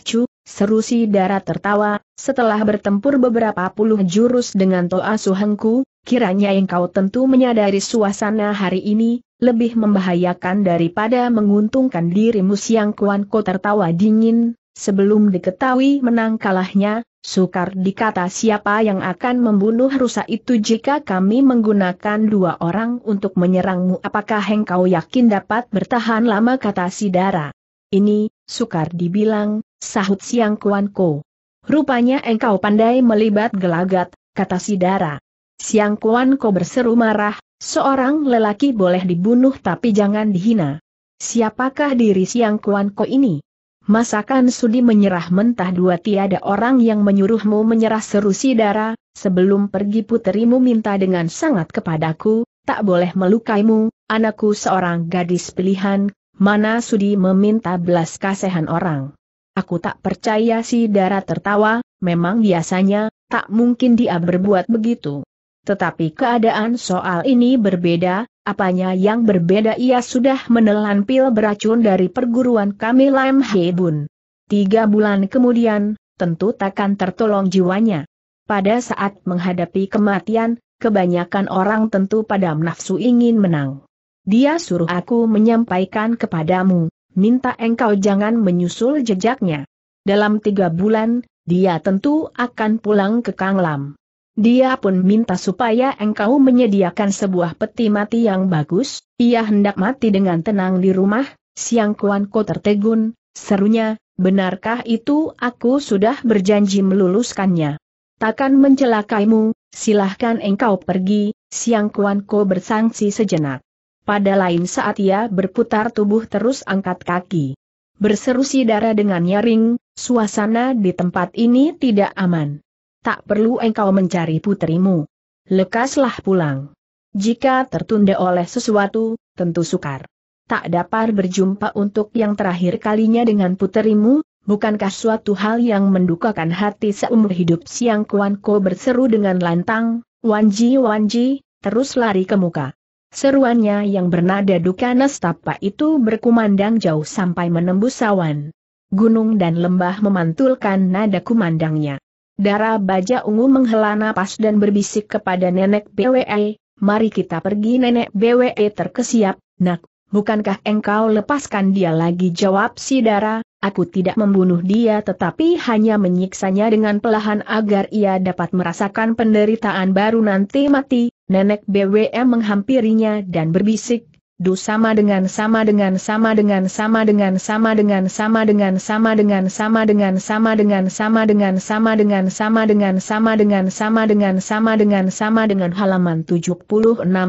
S1: seru si darah tertawa, setelah bertempur beberapa puluh jurus dengan Toa Suhengku, kiranya engkau tentu menyadari suasana hari ini, lebih membahayakan daripada menguntungkan dirimu siang Kuan Ko tertawa dingin, sebelum diketahui menang kalahnya, sukar dikata siapa yang akan membunuh rusa itu jika kami menggunakan dua orang untuk menyerangmu apakah engkau yakin dapat bertahan lama kata Sidara. Ini, sukar dibilang, sahut siang Kuan Ko. Rupanya engkau pandai melibat gelagat, kata Sidara. Siang Kuan Ko berseru marah, Seorang lelaki boleh dibunuh tapi jangan dihina. Siapakah diri Siang Kuan Ko ini? Masakan sudi menyerah mentah dua tiada orang yang menyuruhmu menyerah seru si dara, sebelum pergi puterimu minta dengan sangat kepadaku, tak boleh melukaimu, anakku seorang gadis pilihan, mana sudi meminta belas kasihan orang. Aku tak percaya si dara tertawa, memang biasanya, tak mungkin dia berbuat begitu. Tetapi keadaan soal ini berbeda, apanya yang berbeda ia sudah menelan pil beracun dari perguruan kami Lam Hebun. Tiga bulan kemudian, tentu takkan tertolong jiwanya. Pada saat menghadapi kematian, kebanyakan orang tentu pada nafsu ingin menang. Dia suruh aku menyampaikan kepadamu, minta engkau jangan menyusul jejaknya. Dalam tiga bulan, dia tentu akan pulang ke Kanglam. Dia pun minta supaya engkau menyediakan sebuah peti mati yang bagus, ia hendak mati dengan tenang di rumah, siang kuan ko tertegun, serunya, benarkah itu aku sudah berjanji meluluskannya? Takkan mencelakaimu, silahkan engkau pergi, siang kuan ko bersangsi sejenak. Pada lain saat ia berputar tubuh terus angkat kaki. Berseru si darah dengan nyaring, suasana di tempat ini tidak aman tak perlu engkau mencari putrimu. Lekaslah pulang. Jika tertunda oleh sesuatu, tentu sukar. Tak dapat berjumpa untuk yang terakhir kalinya dengan putrimu, bukankah suatu hal yang mendukakan hati seumur hidup siang Kuan Ko berseru dengan lantang, Wanji Wanji, terus lari ke muka. Seruannya yang bernada duka nestapa itu berkumandang jauh sampai menembus sawan. Gunung dan lembah memantulkan nada kumandangnya. Darah baja ungu menghela napas dan berbisik kepada nenek BWE, mari kita pergi nenek BWE terkesiap, nak, bukankah engkau lepaskan dia lagi jawab si darah, aku tidak membunuh dia tetapi hanya menyiksanya dengan pelahan agar ia dapat merasakan penderitaan baru nanti mati, nenek BWE menghampirinya dan berbisik, Du sama dengan sama dengan sama dengan sama dengan sama dengan sama dengan sama dengan sama dengan sama dengan sama dengan sama dengan sama dengan sama dengan sama dengan sama dengan sama dengan halaman 76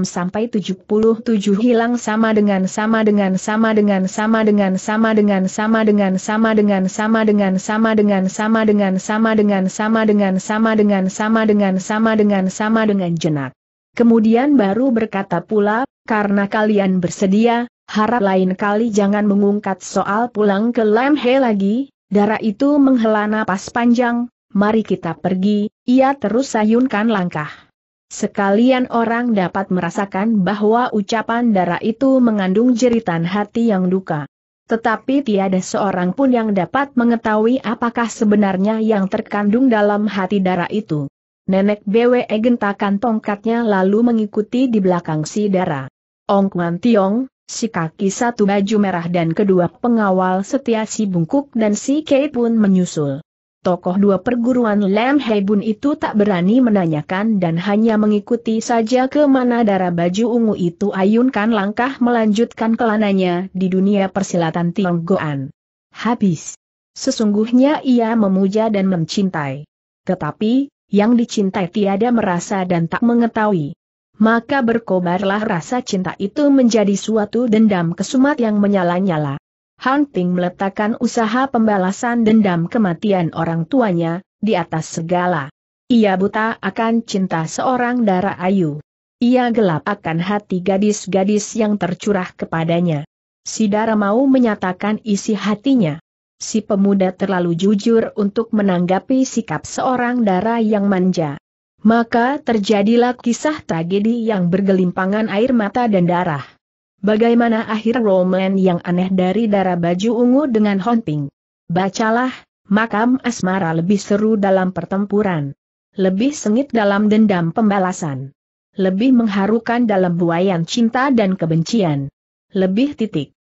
S1: sampai 77 hilang sama dengan sama dengan sama dengan sama dengan sama dengan sama dengan sama dengan sama dengan sama dengan sama dengan sama dengan sama dengan sama dengan sama dengan sama dengan sama dengan jenak. Kemudian baru berkata pula karena kalian bersedia, harap lain kali jangan mengungkat soal pulang ke Lemhe lagi, darah itu menghela napas panjang, mari kita pergi, ia terus sayunkan langkah. Sekalian orang dapat merasakan bahwa ucapan darah itu mengandung jeritan hati yang duka. Tetapi tiada seorang pun yang dapat mengetahui apakah sebenarnya yang terkandung dalam hati darah itu. Nenek BWE gentakan tongkatnya lalu mengikuti di belakang si darah. Ong Kuan Tiong, si kaki satu baju merah dan kedua pengawal setia si bungkuk dan si Kei pun menyusul. Tokoh dua perguruan Lam Bun itu tak berani menanyakan dan hanya mengikuti saja ke mana darah baju ungu itu ayunkan langkah melanjutkan kelananya di dunia persilatan Goan. Habis. Sesungguhnya ia memuja dan mencintai. Tetapi, yang dicintai tiada merasa dan tak mengetahui maka berkobarlah rasa cinta itu menjadi suatu dendam kesumat yang menyala-nyala. Hunting meletakkan usaha pembalasan dendam kematian orang tuanya, di atas segala. Ia buta akan cinta seorang darah ayu. Ia gelap akan hati gadis-gadis yang tercurah kepadanya. Si darah mau menyatakan isi hatinya. Si pemuda terlalu jujur untuk menanggapi sikap seorang darah yang manja maka terjadilah kisah tragedi yang bergelimpangan air mata dan darah. Bagaimana akhir roman yang aneh dari darah baju ungu dengan hunting? Bacalah, makam asmara lebih seru dalam pertempuran. Lebih sengit dalam dendam pembalasan. Lebih mengharukan dalam buayan cinta dan kebencian. Lebih titik.